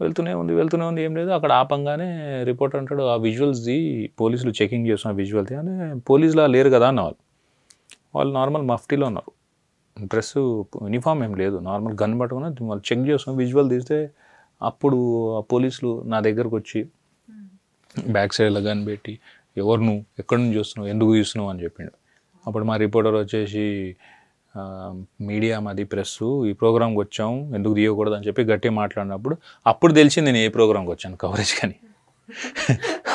వెళ్తూనే ఉంది వెళ్తూనే ఉంది ఏం లేదు అక్కడ ఆపంగానే రిపోర్ట్ అంటాడు ఆ విజువల్స్ది పోలీసులు చెకింగ్ చేస్తున్న విజువల్ది అని పోలీసులు లేరు కదా అన్నవాళ్ళు వాళ్ళు నార్మల్ మఫ్టీలో ఉన్నారు డ్రెస్ యూనిఫామ్ ఏం లేదు నార్మల్ గన్ పట్టుకుని వాళ్ళు చెక్ చేస్తాం విజువల్ తీస్తే అప్పుడు పోలీసులు నా దగ్గరకు వచ్చి hmm. బ్యాక్ సైడ్లో గన్ పెట్టి ఎవరు నువ్వు ఎక్కడి నుంచి చూస్తున్నావు ఎందుకు చూస్తున్నావు అని చెప్పిండు అప్పుడు మా రిపోర్టర్ వచ్చేసి మీడియా మాది ప్రెస్ ఈ ప్రోగ్రామ్కి వచ్చాము ఎందుకు తీయకూడదు అని చెప్పి గట్టిగా మాట్లాడినప్పుడు అప్పుడు తెలిసింది నేను ఏ ప్రోగ్రామ్కి వచ్చాను కవరేజ్ కానీ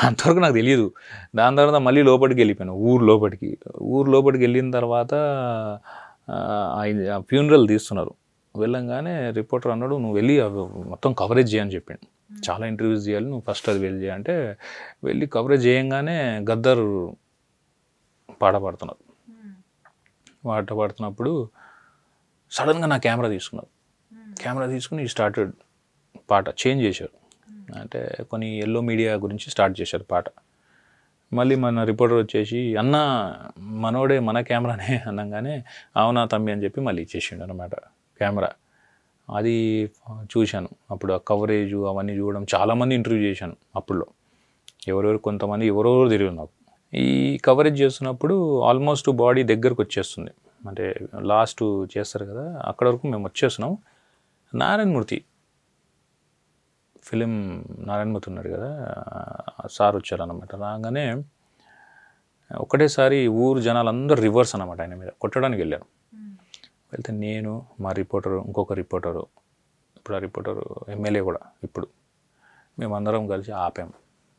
అంతవరకు నాకు తెలియదు దాని తర్వాత మళ్ళీ లోపలికి వెళ్ళిపోయాను ఊరు లోపలికి ఊరు లోపలికి వెళ్ళిన తర్వాత ఫ్యూనరల్ తీస్తున్నారు వెళ్ళంగానే రిపోర్టర్ అన్నాడు నువ్వు వెళ్ళి మొత్తం కవరేజ్ చేయని చెప్పాడు చాలా ఇంటర్వ్యూస్ చేయాలి నువ్వు ఫస్ట్ అది వెళ్ళి అంటే వెళ్ళి కవరేజ్ చేయంగానే గద్దర్ పాట పాడుతున్నారు పాట పాడుతున్నప్పుడు సడన్గా నా కెమెరా తీసుకున్నారు కెమెరా తీసుకుని స్టార్టెడ్ పాట చేంజ్ చేశారు అంటే కొన్ని ఎల్లో మీడియా గురించి స్టార్ట్ చేశారు పాట మళ్ళీ మన రిపోర్టర్ వచ్చేసి అన్న మనోడే మన కెమెరానే అనగానే అవునా తమ్మి అని చెప్పి మళ్ళీ ఇచ్చేసిండు అనమాట కెమెరా అది చూశాను అప్పుడు ఆ కవరేజ్ అవన్నీ చూడడం చాలామంది ఇంటర్వ్యూ చేశాను అప్పుడులో ఎవరెవరు కొంతమంది ఎవరెవరు తిరిగి నాకు ఈ కవరేజ్ చేస్తున్నప్పుడు ఆల్మోస్ట్ బాడీ దగ్గరకు వచ్చేస్తుంది అంటే లాస్ట్ చేస్తారు కదా అక్కడ వరకు మేము వచ్చేస్తున్నాం నారాయణమూర్తి ఫిలిం నారాయణమూర్తి ఉన్నాడు కదా సార్ వచ్చారు అనమాట రాగానే ఒకటేసారి ఊరు జనాలందరూ రివర్స్ అనమాట ఆయన మీద కొట్టడానికి వెళ్ళారు వెళ్తే నేను మా రిపోర్టరు ఇంకొక రిపోర్టరు ఇప్పుడు ఆ రిపోర్టరు ఎమ్మెల్యే కూడా ఇప్పుడు మేమందరం కలిసి ఆపాం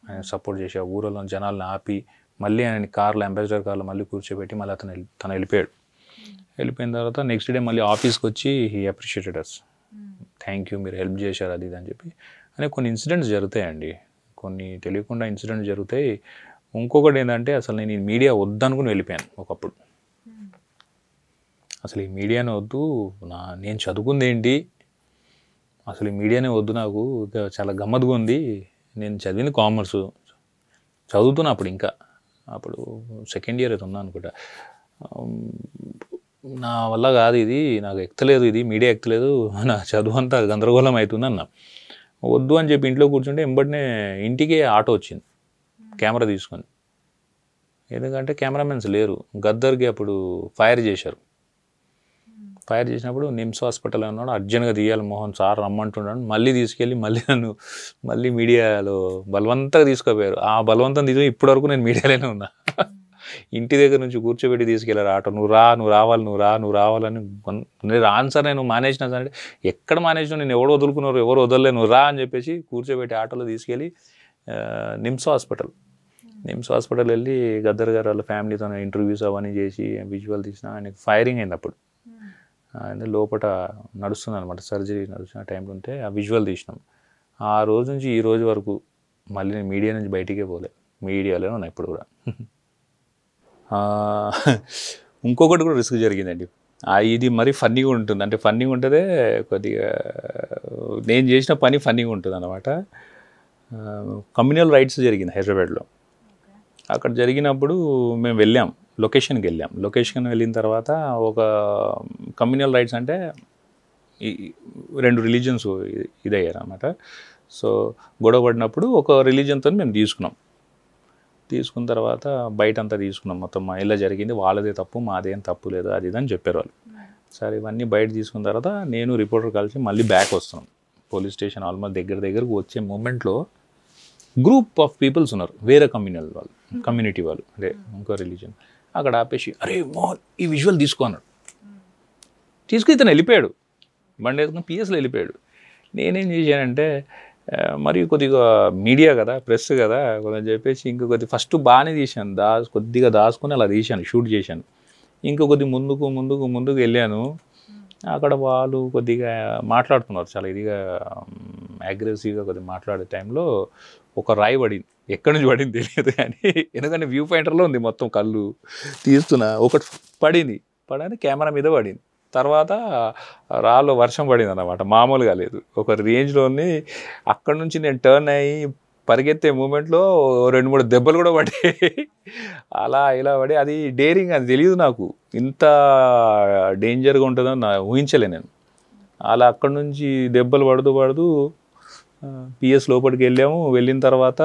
ఆయన సపోర్ట్ చేసి ఆ ఊరిలో జనాలను ఆపి మళ్ళీ ఆయన కార్లో అంబాసిడర్ కార్లో మళ్ళీ కూర్చోబెట్టి మళ్ళీ అతను వెళ్ళి తను వెళ్ళిపోయాడు వెళ్ళిపోయిన తర్వాత నెక్స్ట్ డే మళ్ళీ ఆఫీస్కి వచ్చి he appreciated us thank you మీరు హెల్ప్ చేశారు అది ఇది అని చెప్పి అనే కొన్ని ఇన్సిడెంట్స్ జరుగుతాయండి కొన్ని తెలియకుండా ఇన్సిడెంట్స్ జరుగుతాయి ఇంకొకటి ఏంటంటే అసలు నేను మీడియా వద్దనుకుని వెళ్ళిపోయాను ఒకప్పుడు అసలు ఈ మీడియానే వద్దు నా నేను చదువుకుంది ఏంటి అసలు ఈ మీడియానే వద్దు నాకు చాలా గమ్మత్గా ఉంది నేను చదివింది కామర్స్ చదువుతున్నా అప్పుడు ఇంకా అప్పుడు సెకండ్ ఇయర్ అయితే ఉన్నాను అనుకుంటా నా వల్ల కాదు ఇది నాకు ఎక్కలేదు ఇది మీడియా ఎక్కలేదు నా చదువు అంతా గందరగోళం అవుతుంది అన్నా వద్దు అని చెప్పి ఇంట్లో కూర్చుంటే ఎంబడినే ఇంటికే ఆటో వచ్చింది కెమెరా తీసుకొని ఎందుకంటే కెమెరామెన్స్ లేరు గద్దర్కి అప్పుడు ఫైర్ చేశారు ఫైర్ చేసినప్పుడు నిమ్స్ హాస్పిటల్ అన్నాడు అర్జెంట్గా తీయాలి మోహన్ సార్ రమ్మంటున్నాడు మళ్ళీ తీసుకెళ్ళి మళ్ళీ నన్ను మళ్ళీ మీడియాలో బలవంతగా తీసుకుపోయారు ఆ బలవంతం తీసుకొని ఇప్పటివరకు నేను మీడియాలోనే ఉన్నా ఇంటి దగ్గర నుంచి కూర్చోబెట్టి తీసుకెళ్ళారు ఆటో నువ్వు రా నువ్వు రావాలి నువ్వు రా నువ్వు రావాలని నేను ఆన్సర్ నేను మానేసిన సరే ఎక్కడ మానేసినా నేను ఎవరు వదులుకున్నారు ఎవరు వదలలేను రా అని చెప్పేసి కూర్చోబెట్టి ఆటోలో తీసుకెళ్ళి నిమ్స్ హాస్పిటల్ నిమ్స్ హాస్పిటల్ వెళ్ళి గద్దర్ గారు వాళ్ళ ఫ్యామిలీతో ఇంటర్వ్యూస్ అవన్నీ చేసి విజువల్ తీసిన ఆయనకు ఫైరింగ్ అయింది అప్పుడు అంటే hmm. లోపల నడుస్తుంది అనమాట సర్జరీ నడుస్తున్న టైంలో ఉంటే ఆ విజువల్ తీసినాం ఆ రోజు నుంచి ఈ రోజు వరకు మళ్ళీ మీడియా నుంచి బయటికే పోలే మీడియాలోనే ఉన్నాయి ఇప్పుడు కూడా ఇంకొకటి కూడా రిస్క్ జరిగిందండి ఇది మరి ఫన్నీగా ఉంటుంది అంటే ఫన్నీగా ఉంటుందే కొద్దిగా నేను చేసిన పని ఫన్నీగా ఉంటుంది అనమాట కమ్యూనల్ రైట్స్ జరిగింది హైదరాబాద్లో అక్కడ జరిగినప్పుడు మేము వెళ్ళాం లొకేషన్కి వెళ్ళాం లొకేషన్కి వెళ్ళిన తర్వాత ఒక కమ్యూనల్ రైట్స్ అంటే రెండు రిలీజన్స్ ఇదయ్యారు అనమాట సో గొడవ పడినప్పుడు ఒక రిలీజన్తో మేము తీసుకున్నాం తీసుకున్న తర్వాత బయట అంతా తీసుకున్నాం మొత్తం మా ఇలా జరిగింది వాళ్ళదే తప్పు మాదేం తప్పు లేదు అది ఇదని చెప్పారు వాళ్ళు సరే ఇవన్నీ బయట తీసుకున్న తర్వాత నేను రిపోర్టర్ కలిసి మళ్ళీ బ్యాక్ వస్తున్నాం పోలీస్ స్టేషన్ ఆల్మోస్ట్ దగ్గర దగ్గరకు వచ్చే మూమెంట్లో గ్రూప్ ఆఫ్ పీపుల్స్ ఉన్నారు వేరే కమ్యూనిల్ వాళ్ళు కమ్యూనిటీ వాళ్ళు అదే ఇంకో రిలీజన్ అక్కడ ఆపేసి అరే మోహన్ ఈ విజువల్ తీసుకో అన్నాడు తీసుకుని ఇతను వెళ్ళిపోయాడు బండి వేసుకుని పిఎస్లో వెళ్ళిపోయాడు నేనేం చేశానంటే మరి కొద్దిగా మీడియా కదా ప్రెస్ కదా కొంచెం చెప్పేసి ఇంకా కొద్ది ఫస్ట్ బాగానే తీశాను దా కొద్దిగా దాచుకుని అలా తీశాను షూట్ చేశాను ఇంకా కొద్ది ముందుకు ముందుకు ముందుకు వెళ్ళాను అక్కడ వాళ్ళు కొద్దిగా మాట్లాడుతున్నారు చాలా ఇదిగా అగ్రెసివ్గా కొద్దిగా మాట్లాడే టైంలో ఒక రాయి పడింది ఎక్కడి నుంచి పడింది తెలియదు కానీ ఎందుకంటే వ్యూ పాయింటర్లో ఉంది మొత్తం కళ్ళు తీస్తున్నా ఒకటి పడింది పడని కెమెరా మీద పడింది తర్వాత రాళ్ళు వర్షం పడింది అనమాట మామూలుగా లేదు ఒక రేంజ్లోని అక్కడ నుంచి నేను టర్న్ అయ్యి పరిగెత్తే మూమెంట్లో రెండు మూడు దెబ్బలు కూడా పడ్డాయి అలా ఇలా పడి అది డేరింగ్ అది తెలియదు నాకు ఇంత డేంజర్గా ఉంటుందని నా ఊహించలే నేను అలా అక్కడ నుంచి దెబ్బలు పడుతూ పడుతూ పిఎస్ లోపలికి వెళ్ళాము వెళ్ళిన తర్వాత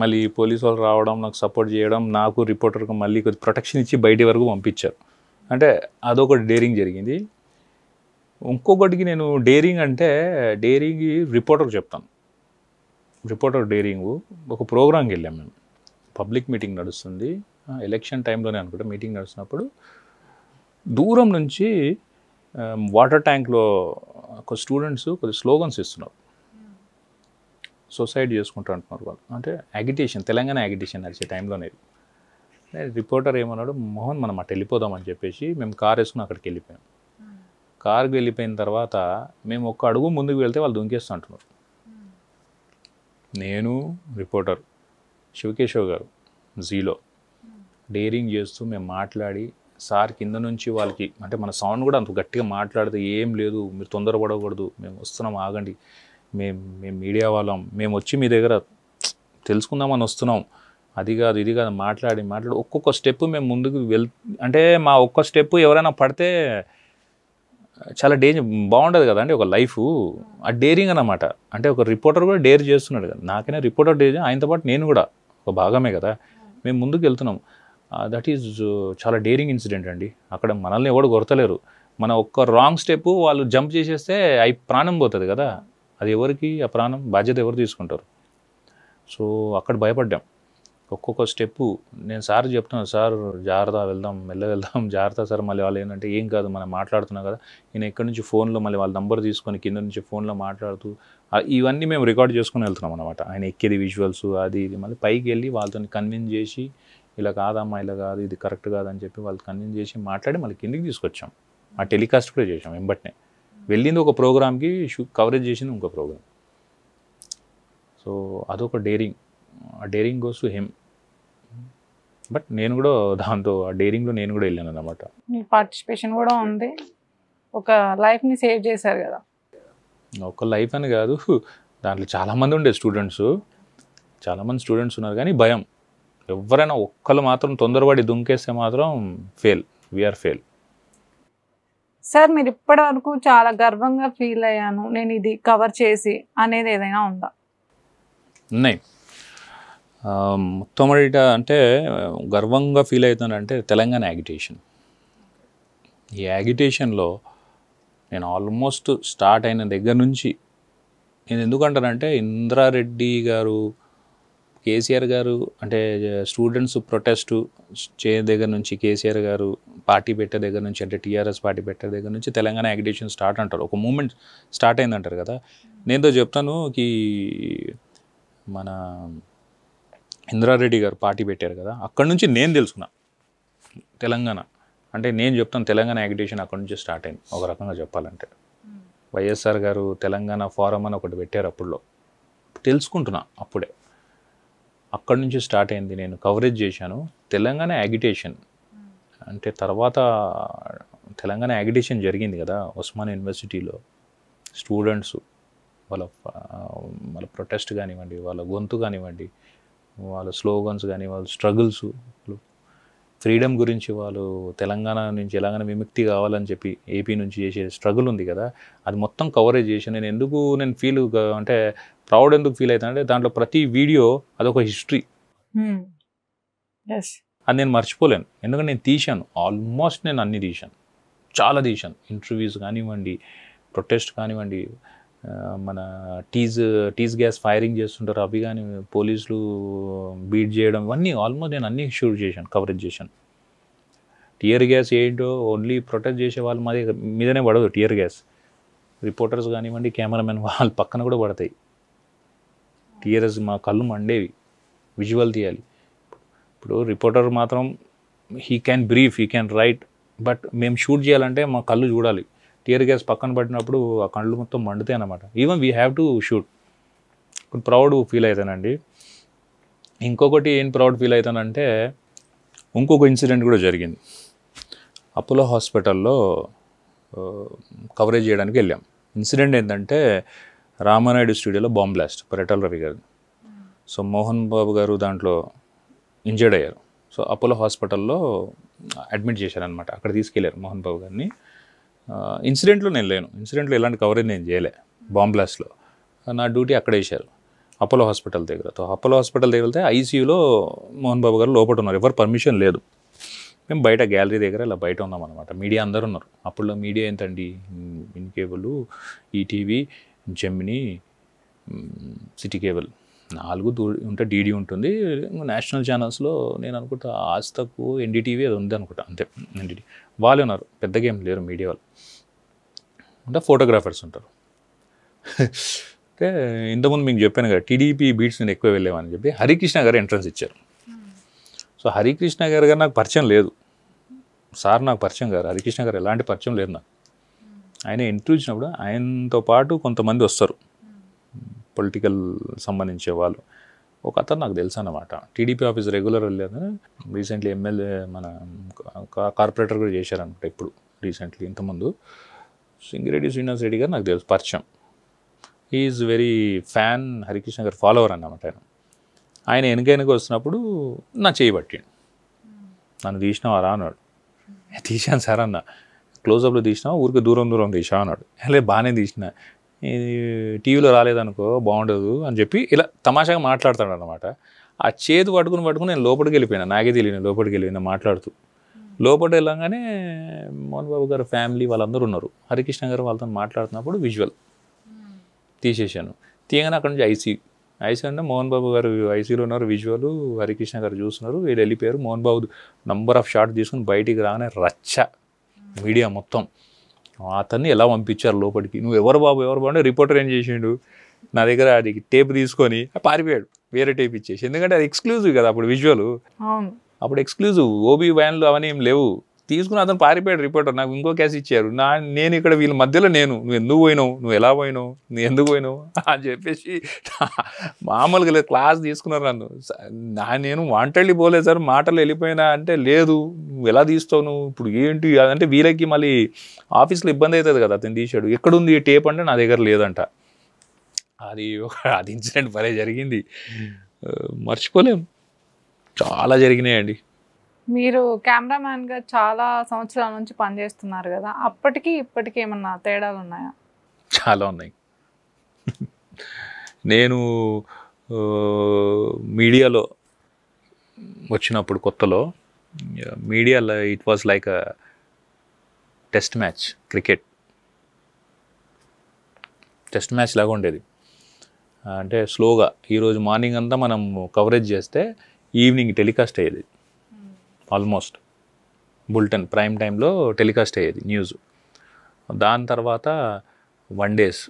మళ్ళీ పోలీసు వాళ్ళు రావడం నాకు సపోర్ట్ చేయడం నాకు రిపోర్టర్కి మళ్ళీ కొద్ది ప్రొటెక్షన్ ఇచ్చి బయటి వరకు పంపించారు అంటే అదొక డేరింగ్ జరిగింది ఇంకొకటికి నేను డేరింగ్ అంటే డేరింగ్ రిపోర్టర్ చెప్తాను రిపోర్టర్ డేరింగ్ ఒక ప్రోగ్రాంకి వెళ్ళాం మేము పబ్లిక్ మీటింగ్ నడుస్తుంది ఎలక్షన్ టైంలోనే అనుకుంటా మీటింగ్ నడుస్తున్నప్పుడు దూరం నుంచి వాటర్ ట్యాంక్లో ఒక స్టూడెంట్స్ కొద్ది స్లోగన్స్ ఇస్తున్నారు సొసైడ్ చేసుకుంటారు అంటున్నారు వాళ్ళు అంటే అగిటేషన్ తెలంగాణ అగిటేషన్ నడిచే టైంలోనే రిపోర్టర్ ఏమన్నాడు మోహన్ మనం అటు వెళ్ళిపోదామని చెప్పేసి మేము కార్ వేసుకుని అక్కడికి వెళ్ళిపోయాం కార్కి వెళ్ళిపోయిన తర్వాత మేము ఒక్క అడుగు ముందుకు వెళ్తే వాళ్ళు దుంకేస్తూ అంటున్నారు నేను రిపోర్టర్ శివకేశవ్ గారు జీలో డేరింగ్ చేస్తూ మేము మాట్లాడి సార్ కింద నుంచి వాళ్ళకి అంటే మన సౌండ్ కూడా అంత గట్టిగా మాట్లాడితే ఏం లేదు మీరు తొందరపడకూడదు మేము వస్తున్నాం ఆగండి మేము మేము మీడియా వాళ్ళం మేము వచ్చి మీ దగ్గర తెలుసుకుందామని వస్తున్నాం అది కాదు ఇది కాదు మాట్లాడి మాట్లాడి ఒక్కొక్క స్టెప్ మేము ముందుకు వెళ్ అంటే మా ఒక్క స్టెప్ ఎవరైనా పడితే చాలా డేంజర్ బాగుండదు కదండి ఒక లైఫ్ ఆ డేరింగ్ అనమాట అంటే ఒక రిపోర్టర్ కూడా డేర్ చేస్తున్నాడు కదా నాకైనా రిపోర్టర్ డేర్ ఆయనతో పాటు నేను కూడా ఒక భాగమే కదా మేము ముందుకు వెళ్తున్నాం దట్ ఈజ్ uh, చాలా డేరింగ్ ఇన్సిడెంట్ అండి అక్కడ మనల్ని ఎవడు కొరతలేరు మన ఒక్క రాంగ్ స్టెప్ వాళ్ళు జంప్ చేసేస్తే అవి ప్రాణం పోతుంది కదా అది ఎవరికి ఆ ప్రాణం బాధ్యత ఎవరు తీసుకుంటారు సో అక్కడ భయపడ్డాం ఒక్కొక్క స్టెప్పు నేను సార్ చెప్తున్నాను సార్ జాగ్రత్త వెళ్దాం మెల్ల వెళ్దాం జాగ్రత్త సార్ మళ్ళీ వాళ్ళు ఏంటంటే ఏం కాదు మనం మాట్లాడుతున్నాం కదా నేను ఎక్కడి నుంచి ఫోన్లో మళ్ళీ వాళ్ళ నంబర్ తీసుకొని కింద నుంచి ఫోన్లో మాట్లాడుతూ ఇవన్నీ మేము రికార్డ్ చేసుకుని వెళ్తున్నాం అనమాట ఆయన ఎక్కేది విజువల్స్ అది ఇది మళ్ళీ పైకి వెళ్ళి వాళ్ళతో కన్విన్స్ చేసి ఇలా కాదమ్మా ఇలా కాదు ఇది కరెక్ట్ కాదని చెప్పి వాళ్ళు కన్విన్స్ చేసి మాట్లాడి మళ్ళీ కిందికి తీసుకొచ్చాం ఆ టెలికాస్ట్ కూడా చేసాం వెంబట్నే వెళ్ళింది ఒక ప్రోగ్రామ్కి కవరేజ్ చేసింది ఇంకో ప్రోగ్రామ్ సో అదొక డేరింగ్ ఆ daring goes to him but నేను కూడా దాంతో ఆ డేరింగ్లో నేను కూడా వెళ్ళాను అనమాట మీ పార్టిసిపేషన్ కూడా ఉంది ఒక లైఫ్ని సేవ్ చేశారు కదా ఒక లైఫ్ అని కాదు దాంట్లో చాలామంది ఉండే స్టూడెంట్స్ చాలామంది స్టూడెంట్స్ ఉన్నారు కానీ భయం ఎవరైనా ఒక్కరు మాత్రం తొందరపడి దుంకేస్తే మాత్రం ఫెయిల్ వీఆర్ ఫెయిల్ సార్ మీరు ఇప్పటి వరకు చాలా గర్వంగా ఫీల్ అయ్యాను నేను ఇది కవర్ చేసి అనేది ఏదైనా ఉందా ఉన్నాయి మొట్టమొదట అంటే గర్వంగా ఫీల్ అవుతానంటే తెలంగాణ యాగిటేషన్ ఈ యాగిటేషన్లో నేను ఆల్మోస్ట్ స్టార్ట్ అయిన దగ్గర నుంచి నేను ఎందుకంటానంటే ఇంద్రారెడ్డి గారు కేసీఆర్ గారు అంటే స్టూడెంట్స్ ప్రొటెస్టు చే దగ్గర నుంచి కేసీఆర్ గారు పార్టీ పెట్టే దగ్గర నుంచి అంటే టీఆర్ఎస్ పార్టీ పెట్టే దగ్గర నుంచి తెలంగాణ యాగిటేషన్ స్టార్ట్ అంటారు ఒక మూమెంట్ స్టార్ట్ అయిందంటారు కదా నేనుతో చెప్తాను ఈ మన ఇంద్రారెడ్డి గారు పార్టీ పెట్టారు కదా అక్కడి నుంచి నేను తెలుసుకున్నా తెలంగాణ అంటే నేను చెప్తాను తెలంగాణ యాగిటేషన్ అక్కడి నుంచి స్టార్ట్ అయింది ఒక రకంగా చెప్పాలంటే వైఎస్ఆర్ గారు తెలంగాణ ఫారం అని ఒకటి పెట్టారు అప్పుడులో తెలుసుకుంటున్నా అప్పుడే అక్కడి నుంచి స్టార్ట్ అయింది నేను కవరేజ్ చేశాను తెలంగాణ యాగిటేషన్ అంటే తర్వాత తెలంగాణ యాగిటేషన్ జరిగింది కదా ఉస్మాన్ యూనివర్సిటీలో స్టూడెంట్స్ వాళ్ళ వాళ్ళ ప్రొటెస్ట్ కానివ్వండి వాళ్ళ గొంతు కానివ్వండి వాళ్ళ స్లోగన్స్ కానీ వాళ్ళ స్ట్రగుల్స్ ఫ్రీడమ్ గురించి వాళ్ళు తెలంగాణ నుంచి ఎలాగైనా విముక్తి కావాలని చెప్పి ఏపీ నుంచి చేసే స్ట్రగుల్ ఉంది కదా అది మొత్తం కవరేజ్ చేసి నేను ఎందుకు నేను ఫీల్ అంటే ప్రౌడ్ ఎందుకు ఫీల్ అవుతానంటే దాంట్లో ప్రతి వీడియో అదొక హిస్టరీ hmm. అది నేను మర్చిపోలేను ఎందుకంటే నేను తీశాను ఆల్మోస్ట్ నేను అన్ని తీశాను చాలా తీశాను ఇంటర్వ్యూస్ కానివ్వండి ప్రొటెస్ట్ కానివ్వండి మన టీజ్ టీజ్ గ్యాస్ ఫైరింగ్ చేస్తుంటారు అవి కానీ పోలీసులు బీట్ చేయడం ఇవన్నీ ఆల్మోస్ట్ నేను అన్నీ షూట్ చేశాను కవరేజ్ చేశాను టియర్ గ్యాస్ ఏంటో ఓన్లీ ప్రొటెక్ట్ చేసే వాళ్ళు మాది మీదనే పడదు టియర్ గ్యాస్ రిపోర్టర్స్ కానివ్వండి కెమెరామెన్ వాళ్ళ పక్కన కూడా పడతాయి టీఆర్ఎస్ మా కళ్ళు మండేవి విజువల్ తీయాలి ఇప్పుడు రిపోర్టర్ మాత్రం he can brief he can write but మేము షూట్ చేయాలంటే మా కళ్ళు చూడాలి టియర్ గ్యాస్ పక్కన పడినప్పుడు ఆ కళ్ళు మొత్తం మండుతాయి అనమాట even we have to shoot proud feel అవుతానండి ఇంకొకటి ఏం ప్రౌడ్ ఫీల్ అవుతానంటే ఇంకొక ఇన్సిడెంట్ కూడా జరిగింది అపోలో హాస్పిటల్లో కవరేజ్ చేయడానికి వెళ్ళాం ఇన్సిడెంట్ ఏంటంటే రామానాయుడు స్టూడియోలో బాంబ్ బ్లాస్ట్ పర్యటల్ రవి గారు సో మోహన్ బాబు గారు దాంట్లో ఇంజర్డ్ అయ్యారు సో అపోలో హాస్పిటల్లో అడ్మిట్ చేశారనమాట అక్కడ తీసుకెళ్ళారు మోహన్ బాబు గారిని ఇన్సిడెంట్లో నేను లేను ఇన్సిడెంట్లో ఇలాంటి కవరేజ్ నేను చేయలే బాంబ్లాస్ట్లో నా డ్యూటీ అక్కడ వేశారు అపోలో హాస్పిటల్ దగ్గర అపోలో హాస్పిటల్ దగ్గర వెళ్తే ఐసీయూలో మోహన్ బాబు గారు లోపల ఉన్నారు ఎవరు పర్మిషన్ లేదు మేము బయట గ్యాలరీ దగ్గర ఇలా బయట ఉన్నాం అనమాట మీడియా అందరు ఉన్నారు అప్పుడులో మీడియా ఏంటండి ఇన్ కేబుల్ ఈటీవీ జమ్మిని సిటీ కేబుల్ నాలుగు దూ ఉంటే డీడీ ఉంటుంది నేషనల్ ఛానల్స్లో నేను అనుకుంటా ఆస్తకు ఎన్డీటీవీ అది ఉంది అనుకుంటా అంతే ఎన్డీటీవీ వాళ్ళు ఉన్నారు పెద్దగా ఏం లేరు మీడియా వాళ్ళు కాకుండా ఫోటోగ్రాఫర్స్ ఉంటారు అంటే ఇంతకుముందు మీకు చెప్పాను కదా టీడీపీ బీట్స్ నేను ఎక్కువ వెళ్ళామని చెప్పి హరికృష్ణ గారు ఎంట్రన్స్ ఇచ్చారు సో హరికృష్ణ గారు గారు నాకు పరిచయం లేదు సార్ నాకు పరిచయం గారు హరికృష్ణ గారు ఎలాంటి పరిచయం లేదు నాకు ఆయన ఇంటర్వ్యూ ఇచ్చినప్పుడు ఆయనతో పాటు కొంతమంది వస్తారు పొలిటికల్ సంబంధించే వాళ్ళు ఒక అతను నాకు తెలుసు అన్నమాట టీడీపీ ఆఫీస్ రెగ్యులర్ వెళ్ళారు రీసెంట్లీ ఎమ్మెల్యే మన కార్పొరేటర్ కూడా చేశారనమాట ఇప్పుడు రీసెంట్లీ ఇంతకుముందు సింగిరెడ్డి శ్రీనివాస్ రెడ్డి గారు నాకు తెలుసు పరిచయం ఈజ్ వెరీ ఫ్యాన్ హరికృష్ణ గారు ఫాలోవర్ అన్నమాట ఆయన ఆయన వెనకైనకి వస్తున్నప్పుడు నా చేయబట్టిండు నన్ను తీసినావారా అన్నాడు తీశాను సార్ అన్న క్లోజప్లో తీసినా ఊరికి దూరం దూరం తీసావు అన్నాడు అలా బాగానే తీసిన ఇది టీవీలో రాలేదనుకో బాగుండదు అని చెప్పి ఇలా తమాషాగా మాట్లాడతాడు అనమాట ఆ చేతి పట్టుకుని పట్టుకుని నేను లోపలికి వెళ్ళిపోయినా నాకే తెలియని లోపలికి వెళ్ళిపోయినా మాట్లాడుతూ లోపల వెళ్ళగానే మోహన్ బాబు గారు ఫ్యామిలీ వాళ్ళందరూ ఉన్నారు హరికృష్ణ గారు వాళ్ళతో మాట్లాడుతున్నప్పుడు విజువల్ తీసేశాను తీయగానే అక్కడ నుంచి ఐసీ ఐసీ అంటే మోహన్ బాబు గారు ఐసీలో ఉన్నారు విజువల్ హరికృష్ణ గారు చూస్తున్నారు వీళ్ళు వెళ్ళిపోయారు Mohan Babu number of shot తీసుకుని బయటికి రాగానే రచ్చ మీడియా మొత్తం అతన్ని ఎలా పంపించారు లోపలికి నువ్వు ఎవరు బాబు ఎవరు బాబు రిపోర్టర్ ఏం చేసిండు నా దగ్గర అది టేప్ తీసుకొని పారిపోయాడు వేరే టేప్ ఇచ్చేసి ఎందుకంటే అది ఎక్స్క్లూజివ్ కదా అప్పుడు విజువల్ అప్పుడు ఎక్స్క్లూజివ్ ఓబీ వ్యాన్లు అవన్నీ ఏం లేవు తీసుకుని అతను పారిపోయాడు రిపోర్టర్ నాకు ఇంకో క్యాష్ ఇచ్చారు నా నేను ఇక్కడ వీళ్ళ మధ్యలో నేను నువ్వు ఎందుకు పోయినావు నువ్వు ఎలా పోయినావు నువ్వు ఎందుకు పోయినావు అని చెప్పేసి మామూలుగా లేదు క్లాస్ తీసుకున్నారు నన్ను నా నేను వంటళ్ళి పోలేదు సార్ మాటలు వెళ్ళిపోయినా అంటే లేదు నువ్వు ఎలా తీస్తావు నువ్వు ఇప్పుడు ఏంటి అంటే వీళ్ళకి మళ్ళీ ఆఫీస్లో ఇబ్బంది అవుతుంది కదా అతను తీశాడు ఎక్కడుంది టేప్ అంటే నా దగ్గర లేదంట అది ఒక అది ఇన్సిడెంట్ భలే జరిగింది మర్చిపోలేము చాలా జరిగినాయండి మీరు కెమెరామ్యాన్గా చాలా సంవత్సరాల నుంచి పనిచేస్తున్నారు కదా అప్పటికి ఇప్పటికి ఏమన్నా తేడాలు ఉన్నాయా చాలా ఉన్నాయి నేను మీడియాలో వచ్చినప్పుడు కొత్తలో మీడియాలో it was like test match cricket test match లాగా ఉండేది అంటే స్లోగా ఈరోజు మార్నింగ్ అంతా మనం కవరేజ్ చేస్తే ఈవినింగ్ టెలికాస్ట్ అయ్యేది ఆల్మోస్ట్ బుల్టన్ ప్రైమ్ టైంలో టెలికాస్ట్ అయ్యేది న్యూస్ దాని తర్వాత వన్ డేస్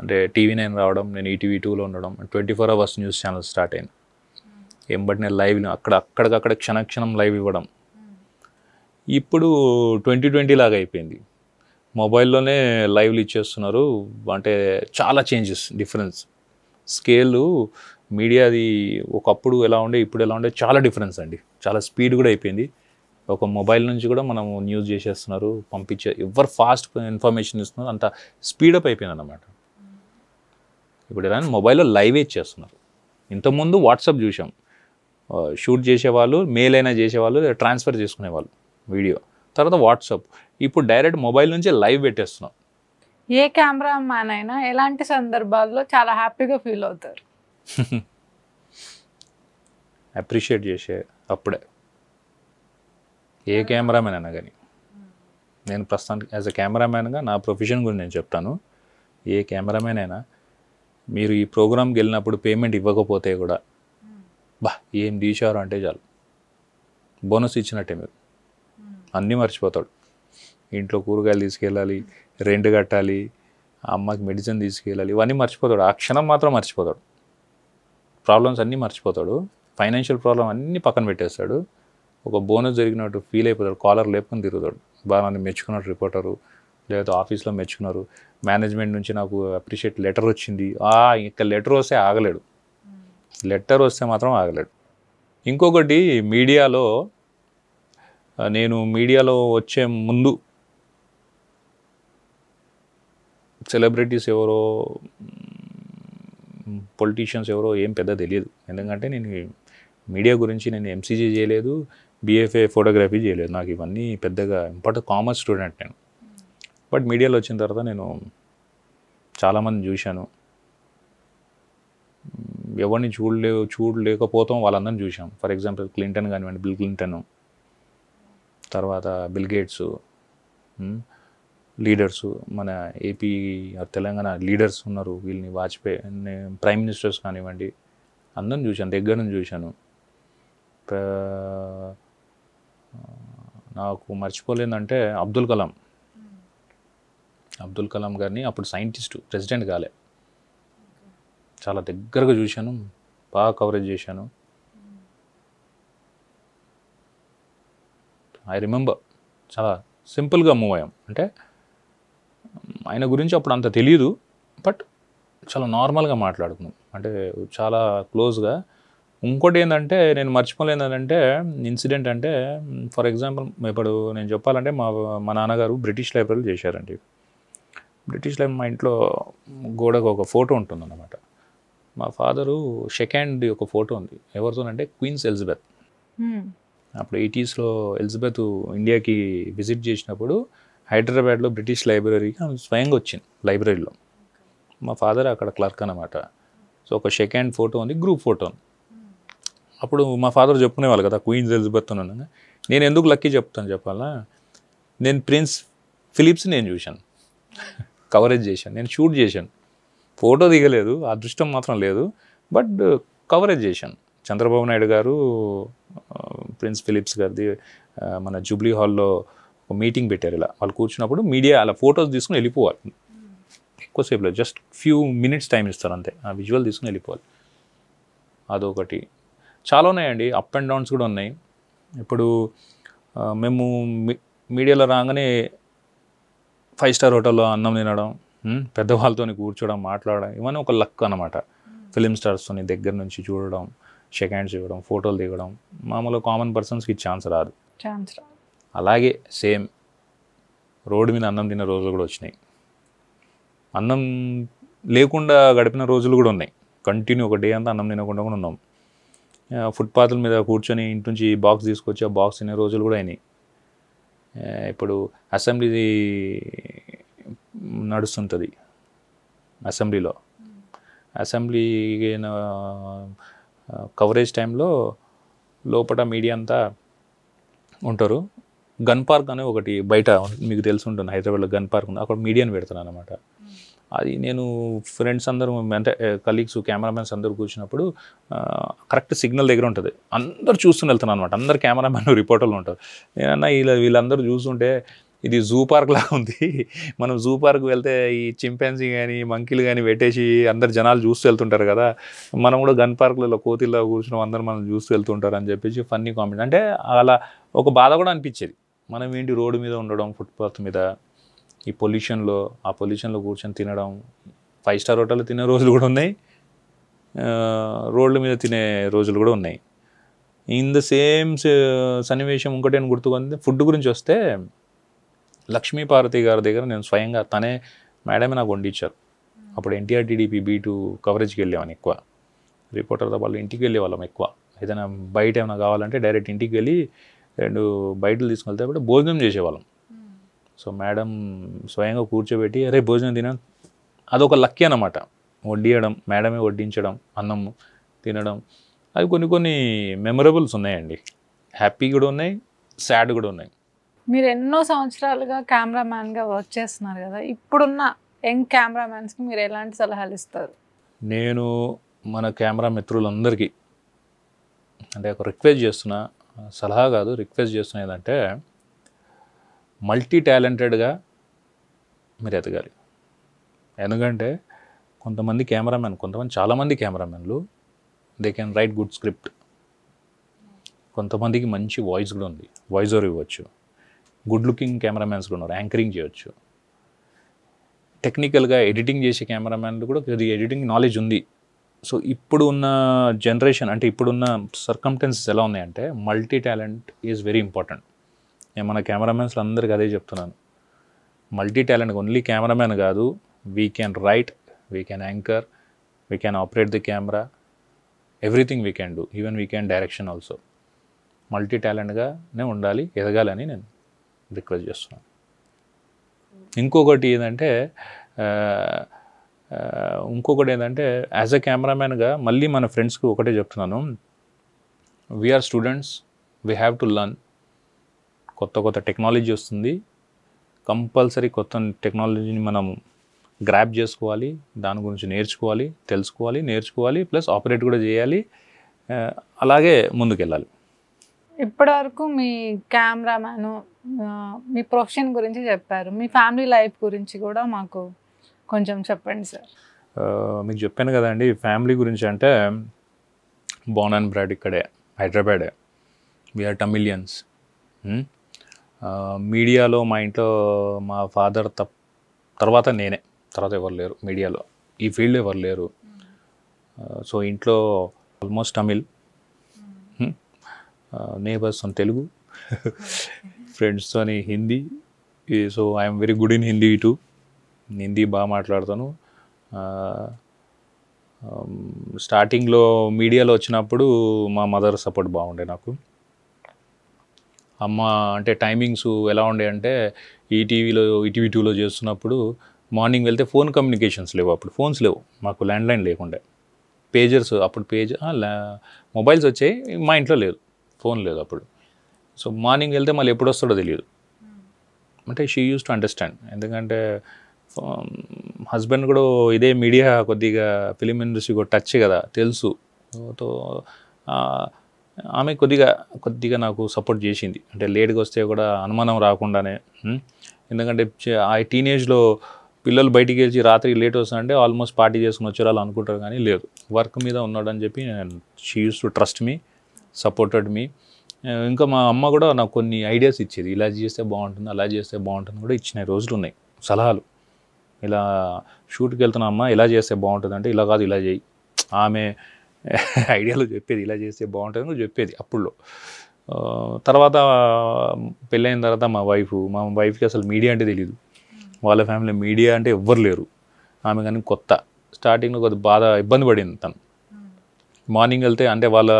అంటే టీవీ నైన్ రావడం నేను ఈటీవీ టూలో ఉండడం twenty four hours news channel start అయింది ఎంబటి నేను లైవ్ అక్కడ అక్కడికక్కడ క్షణక్షణం లైవ్ ఇవ్వడం ఇప్పుడు ట్వంటీ ట్వంటీ లాగా అయిపోయింది మొబైల్లోనే లైవ్లు ఇచ్చేస్తున్నారు అంటే చాలా చేంజెస్ డిఫరెన్స్ స్కేలు మీడియాది ఒకప్పుడు ఎలా ఉండే ఇప్పుడు ఎలా ఉండే చాలా డిఫరెన్స్ అండి చాలా స్పీడ్ కూడా అయిపోయింది ఒక మొబైల్ నుంచి కూడా మనం న్యూస్ చేసేస్తున్నారు పంపించే ఎవరు ఫాస్ట్ ఇన్ఫర్మేషన్ ఇస్తున్నారు అంత స్పీడప్ అయిపోయింది అన్నమాట ఇప్పుడు ఎలా మొబైల్లో లైవ్ ఇచ్చేస్తున్నారు ఇంతకుముందు వాట్సాప్ చూసాం షూట్ చేసేవాళ్ళు మెయిల్ అయినా చేసేవాళ్ళు ట్రాన్స్ఫర్ చేసుకునేవాళ్ళు వీడియో తర్వాత వాట్సాప్ ఇప్పుడు డైరెక్ట్ మొబైల్ నుంచి లైవ్ పెట్టేస్తున్నాం ఏ కెమెరా మ్యాన్ అయినా ఎలాంటి సందర్భాల్లో చాలా హ్యాపీగా ఫీల్ అవుతారు అప్రిషియేట్ చేసే అప్పుడే ఏ కెమెరామెన్ అయినా కానీ నేను ప్రస్తుతానికి యాజ్ అ కెమెరామెన్గా నా ప్రొఫెషన్ గురించి నేను చెప్తాను ఏ కెమెరామెన్ అయినా మీరు ఈ ప్రోగ్రామ్కి వెళ్ళినప్పుడు పేమెంట్ ఇవ్వకపోతే కూడా బా ఏం తీశారు అంటే చాలు బోనస్ ఇచ్చినట్టే మీరు అన్నీ మర్చిపోతాడు ఇంట్లో కూరగాయలు తీసుకెళ్ళాలి రెంట్ కట్టాలి అమ్మకి మెడిసిన్ తీసుకెళ్ళాలి ఇవన్నీ మర్చిపోతాడు ఆ క్షణం మాత్రం మర్చిపోతాడు ప్రాబ్లమ్స్ అన్నీ మర్చిపోతాడు ఫైనాన్షియల్ ప్రాబ్లం అన్నీ పక్కన పెట్టేస్తాడు ఒక బోనస్ జరిగినట్టు ఫీల్ అయిపోతాడు కాలర్ లేపుకొని తిరుగుతాడు బాగా నన్ను మెచ్చుకున్నట్టు రిపోర్టరు లేదా ఆఫీస్లో మెచ్చుకున్నారు మేనేజ్మెంట్ నుంచి నాకు అప్రిషియేట్ లెటర్ వచ్చింది ఇంకా లెటర్ వస్తే ఆగలేడు లెటర్ వస్తే మాత్రం ఆగలేడు ఇంకొకటి మీడియాలో నేను మీడియాలో వచ్చే ముందు సెలబ్రిటీస్ ఎవరో పొలిటీషియన్స్ ఎవరో ఏం పెద్ద తెలియదు ఎందుకంటే నేను మీడియా గురించి నేను ఎంసీజీ చేయలేదు బీఎఫ్ఏ ఫోటోగ్రఫీ చేయలేదు నాకు ఇవన్నీ పెద్దగా ఇంపార్టెంట్ కామర్స్ స్టూడెంట్ నేను బట్ మీడియాలో వచ్చిన తర్వాత నేను చాలామంది చూశాను ఎవరిని చూడలే చూడలేకపోతాం వాళ్ళందరినీ చూసాం ఫర్ ఎగ్జాంపుల్ క్లింటన్ కానివ్వండి బిల్ క్లింటన్ తర్వాత బిల్ లీడర్స్ మన ఏపీ తెలంగాణ లీడర్స్ ఉన్నారు వీళ్ళని వాజ్పేయి ప్రైమ్ మినిస్టర్స్ కానివ్వండి అందరం చూశాను దగ్గర నుంచి చూశాను నాకు మర్చిపోలేదంటే అబ్దుల్ కలాం అబ్దుల్ కలాం గారిని అప్పుడు సైంటిస్ట్ ప్రెసిడెంట్ కాలే చాలా దగ్గరగా చూశాను బాగా కవరేజ్ చేశాను ఐ రిమెంబర్ చాలా సింపుల్గా మూవ్ అయ్యాం అంటే ఆయన గురించి అప్పుడు అంత తెలియదు బట్ చాలా నార్మల్గా మాట్లాడుకున్నాం అంటే చాలా క్లోజ్గా ఇంకోటి ఏంటంటే నేను మర్చిపోలేదు ఏంటంటే ఇన్సిడెంట్ అంటే ఫర్ ఎగ్జాంపుల్ ఇప్పుడు నేను చెప్పాలంటే మా మా నాన్నగారు బ్రిటిష్ లైబ్రరీలు చేశారండి బ్రిటిష్ లైబ్రరీ మా ఇంట్లో గోడకు ఒక ఫోటో ఉంటుందన్నమాట మా ఫాదరు సెకండ్ ఒక ఫోటో ఉంది ఎవరితోనంటే క్వీన్స్ ఎలిజబెత్ అప్పుడు ఎయిటీస్లో ఎలిజబెత్ ఇండియాకి విజిట్ చేసినప్పుడు హైదరాబాద్లో బ్రిటిష్ లైబ్రరీ స్వయంగా వచ్చింది లైబ్రరీలో మా ఫాదర్ అక్కడ క్లర్క్ అనమాట సో ఒక షేక్ హ్యాండ్ ఫోటో ఉంది గ్రూప్ ఫోటో అప్పుడు మా ఫాదర్ చెప్పుకునేవాళ్ళు కదా క్వీన్స్ ఎలిజబెత్ ఉన్నాను నేను ఎందుకు లక్కీ చెప్తాను చెప్పాలా నేను ప్రిన్స్ ఫిలిప్స్ నేను చూశాను కవరేజ్ చేశాను నేను షూట్ చేశాను ఫోటో దిగలేదు అదృష్టం మాత్రం లేదు బట్ కవరేజ్ uh, చేశాను చంద్రబాబు నాయుడు గారు ప్రిన్స్ uh, ఫిలిప్స్ గారిది uh, మన జూబ్లీ హాల్లో ఒక మీటింగ్ పెట్టారు ఇలా వాళ్ళు కూర్చున్నప్పుడు మీడియా అలా ఫొటోస్ తీసుకుని వెళ్ళిపోవాలి ఎక్కువసేపులో జస్ట్ ఫ్యూ మినిట్స్ టైం ఇస్తారు అంతే ఆ విజువల్ తీసుకుని వెళ్ళిపోవాలి అదొకటి చాలా ఉన్నాయండి అప్ అండ్ డౌన్స్ కూడా ఉన్నాయి ఇప్పుడు మేము మీడియాలో రాగానే ఫైవ్ స్టార్ హోటల్లో అన్నం తినడం పెద్దవాళ్ళతో కూర్చోవడం మాట్లాడడం ఇవన్నీ ఒక లక్ అనమాట ఫిలిం స్టార్స్తోని దగ్గర నుంచి చూడడం షేక్ హ్యాండ్స్ ఇవ్వడం ఫోటోలు దిగడం మామూలుగా కామన్ పర్సన్స్కి ఛాన్స్ రాదు ఛాన్స్ రాదు అలాగే సేమ్ రోడ్డు మీద అన్నం తిన్న రోజులు కూడా వచ్చినాయి అన్నం లేకుండా గడిపిన రోజులు కూడా ఉన్నాయి కంటిన్యూ ఒక డే అంతా అన్నం తినకుండా కూడా ఉన్నాం ఫుట్పాత్ల మీద కూర్చొని ఇంటి నుంచి బాక్స్ తీసుకొచ్చి ఆ బాక్స్ తినే రోజులు కూడా అయినాయి ఇప్పుడు అసెంబ్లీ నడుస్తుంటుంది అసెంబ్లీలో అసెంబ్లీ కవరేజ్ టైంలో లోపల మీడియా అంతా ఉంటారు గన్ పార్క్ అనే ఒకటి బయట మీకు తెలుసుంటుంది హైదరాబాద్లో గన్ పార్క్ ఉంది అక్కడ మీడియాని పెడతాను అనమాట అది నేను ఫ్రెండ్స్ అందరూ అంటే కలీగ్స్ కెమెరామెన్స్ అందరూ కూర్చున్నప్పుడు కరెక్ట్ సిగ్నల్ దగ్గర ఉంటుంది అందరు చూస్తూనే వెళ్తాను అనమాట అందరు కెమెరామెన్ రిపోర్టర్లు ఉంటారు నేనన్నా వీళ్ళ వీళ్ళందరూ చూస్తుంటే ఇది జూ పార్క్ లాగా ఉంది మనం జూ పార్క్ వెళ్తే ఈ చింపాన్జీ కానీ మంకీలు కానీ పెట్టేసి అందరు జనాలు చూస్తూ వెళ్తుంటారు కదా మనం కూడా గన్ పార్క్లలో కోతిల్లో కూర్చున్నాం అందరూ మనం చూస్తూ వెళ్తుంటారు అని చెప్పేసి ఫన్నీ కామెంట్ అంటే అలా ఒక బాధ కూడా అనిపించేది మనం ఏంటి రోడ్డు మీద ఉండడం ఫుట్పాత్ మీద ఈ పొల్యూషన్లో ఆ పొల్యూషన్లో కూర్చొని తినడం ఫైవ్ స్టార్ హోటల్ తినే రోజులు కూడా ఉన్నాయి రోడ్ల మీద తినే రోజులు కూడా ఉన్నాయి ఇన్ ద సేమ్ సన్నివేశం ఇంకోటి నేను గుర్తుకుంది ఫుడ్ గురించి వస్తే లక్ష్మీపార్వతి గారి దగ్గర నేను స్వయంగా తనే మేడమే నాకు వండించారు అప్పుడు ఎన్టీఆర్ టీడీపీ బీ టూ కవరేజ్కి వెళ్ళేవాని ఎక్కువ రిపోర్టర్తో వాళ్ళు ఇంటికి వెళ్ళే వాళ్ళం ఎక్కువ ఏదైనా బయట ఏమైనా కావాలంటే డైరెక్ట్ ఇంటికి వెళ్ళి రెండు బయటలు తీసుకెళ్తే కూడా భోజనం చేసేవాళ్ళం hmm. సో మేడం స్వయంగా కూర్చోబెట్టి అరే భోజనం తిన అదొక లక్కీ అనమాట వడ్డీయడం మేడమే వడ్డించడం అన్నం తినడం అవి కొన్ని కొన్ని మెమరబుల్స్ ఉన్నాయండి హ్యాపీ కూడా ఉన్నాయి సాడ్ కూడా ఉన్నాయి మీరు ఎన్నో సంవత్సరాలుగా కెమెరామ్యాన్గా వర్క్ చేస్తున్నారు కదా ఇప్పుడున్న యంగ్ కెమెరామ్యాన్స్కి మీరు ఎలాంటి సలహాలు ఇస్తారు నేను మన కెమెరా మిత్రులందరికీ అంటే ఒక రిక్వెస్ట్ చేస్తున్నా సలహా కాదు రిక్వెస్ట్ చేస్తున్నా ఏంటంటే మల్టీ టాలెంటెడ్గా మీరు ఎదగాలి ఎందుకంటే కొంతమంది కెమెరామెన్ కొంతమంది చాలామంది కెమెరామెన్లు they can write good script కొంతమందికి మంచి వాయిస్ కూడా ఉంది వాయిస్ ఓవర్ ఇవ్వచ్చు గుడ్ లుకింగ్ కెమెరామెన్స్ కూడా ఉన్నారు యాంకరింగ్ చేయొచ్చు టెక్నికల్గా ఎడిటింగ్ చేసే కెమెరామెన్లు కూడా ఎడిటింగ్ నాలెడ్జ్ ఉంది సో ఇప్పుడు ఉన్న జనరేషన్ అంటే ఇప్పుడున్న సర్కమ్టెన్సెస్ ఎలా ఉన్నాయంటే multi talent is very important నేను మన కెమెరామెన్స్లో అందరికీ అదే చెప్తున్నాను మల్టీ టాలెంట్ ఓన్లీ కెమెరామెన్ కాదు we can write we can anchor we can operate the camera everything we can do even we can direction also multi టాలెంట్గానే ఉండాలి ఎదగాలని నేను రిక్వెస్ట్ చేస్తున్నాను ఇంకొకటి ఏంటంటే ఇంకొకటి ఏంటంటే యాజ్ అ కెమెరామ్యాన్గా మళ్ళీ మన ఫ్రెండ్స్కి ఒకటే చెప్తున్నాను we are students we have to learn కొత్త కొత్త టెక్నాలజీ వస్తుంది కంపల్సరీ కొత్త టెక్నాలజీని మనం గ్రాప్ చేసుకోవాలి దాని గురించి నేర్చుకోవాలి తెలుసుకోవాలి నేర్చుకోవాలి ప్లస్ ఆపరేట్ కూడా చేయాలి అలాగే ముందుకెళ్ళాలి ఇప్పటివరకు మీ కెమెరామ్యాను మీ ప్రొఫెషన్ గురించి చెప్పారు మీ ఫ్యామిలీ లైఫ్ గురించి కూడా మాకు కొంచెం చెప్పండి సార్ మీకు చెప్పాను కదండి ఫ్యామిలీ గురించి అంటే బోన్ అండ్ బ్రాడ్ ఇక్కడే హైదరాబాడే వీఆర్ టమిలియన్స్ మీడియాలో మా ఇంట్లో మా ఫాదర్ తప్ తర్వాత నేనే తర్వాత ఎవరు లేరు మీడియాలో ఈ ఫీల్డ్ ఎవరు లేరు సో ఇంట్లో ఆల్మోస్ట్ తమిళ్ నేబర్స్ తెలుగు ఫ్రెండ్స్తోని Hindi so I'm very good in Hindi too Hindi బాగా మాట్లాడతాను స్టార్టింగ్లో మీడియాలో వచ్చినప్పుడు మా మదర్ సపోర్ట్ బాగుండే నాకు అమ్మ అంటే టైమింగ్స్ ఎలా ఉండే అంటే ఈటీవీలో ఈటీవీ టూలో చేస్తున్నప్పుడు మార్నింగ్ వెళ్తే ఫోన్ కమ్యూనికేషన్స్ లేవు అప్పుడు ఫోన్స్ లేవు మాకు ల్యాండ్లైన్ లేకుండే పేజర్స్ అప్పుడు పేజ్ మొబైల్స్ వచ్చాయి మా ఇంట్లో లేదు ఫోన్ లేదు అప్పుడు సో మార్నింగ్ వెళ్తే మళ్ళీ ఎప్పుడు వస్తాడో తెలియదు అంటే షీ యూస్ టు అండర్స్టాండ్ ఎందుకంటే హస్బెండ్ కూడా ఇదే మీడియా కొద్దిగా ఫిలిం ఇండస్ట్రీ కూడా టచ్ కదా తెలుసు సో ఆమె కొద్దిగా కొద్దిగా నాకు సపోర్ట్ చేసింది అంటే లేట్గా వస్తే కూడా అనుమానం రాకుండానే ఎందుకంటే ఆ టీనేజ్లో పిల్లలు బయటికి వెళ్ళి రాత్రి లేట్ వస్తుందంటే ఆల్మోస్ట్ పార్టీ చేసుకుని వచ్చారు అనుకుంటారు కానీ లేదు వర్క్ మీద ఉన్నాడని చెప్పి she uses to trust me supported me ఇంకా మా అమ్మ కూడా నాకు కొన్ని ఐడియాస్ ఇచ్చేది ఇలా చేస్తే బాగుంటుంది అలా చేస్తే బాగుంటుంది కూడా ఇచ్చిన రోజులు ఉన్నాయి సలహాలు ఇలా షూట్కి అమ్మ ఇలా చేస్తే బాగుంటుంది అంటే ఇలా కాదు ఇలా చేయి ఆమె ఐడియాలో చెప్పేది ఇలా చేస్తే బాగుంటుంది అని చెప్పేది అప్పుడులో తర్వాత పెళ్ళైన తర్వాత మా వైఫ్ మా వైఫ్కి అసలు మీడియా అంటే తెలియదు వాళ్ళ ఫ్యామిలీ మీడియా అంటే ఎవ్వరు లేరు ఆమె కానీ కొత్త స్టార్టింగ్లో కొద్ది బాధ ఇబ్బంది పడింది తను మార్నింగ్ వెళ్తే అంటే వాళ్ళ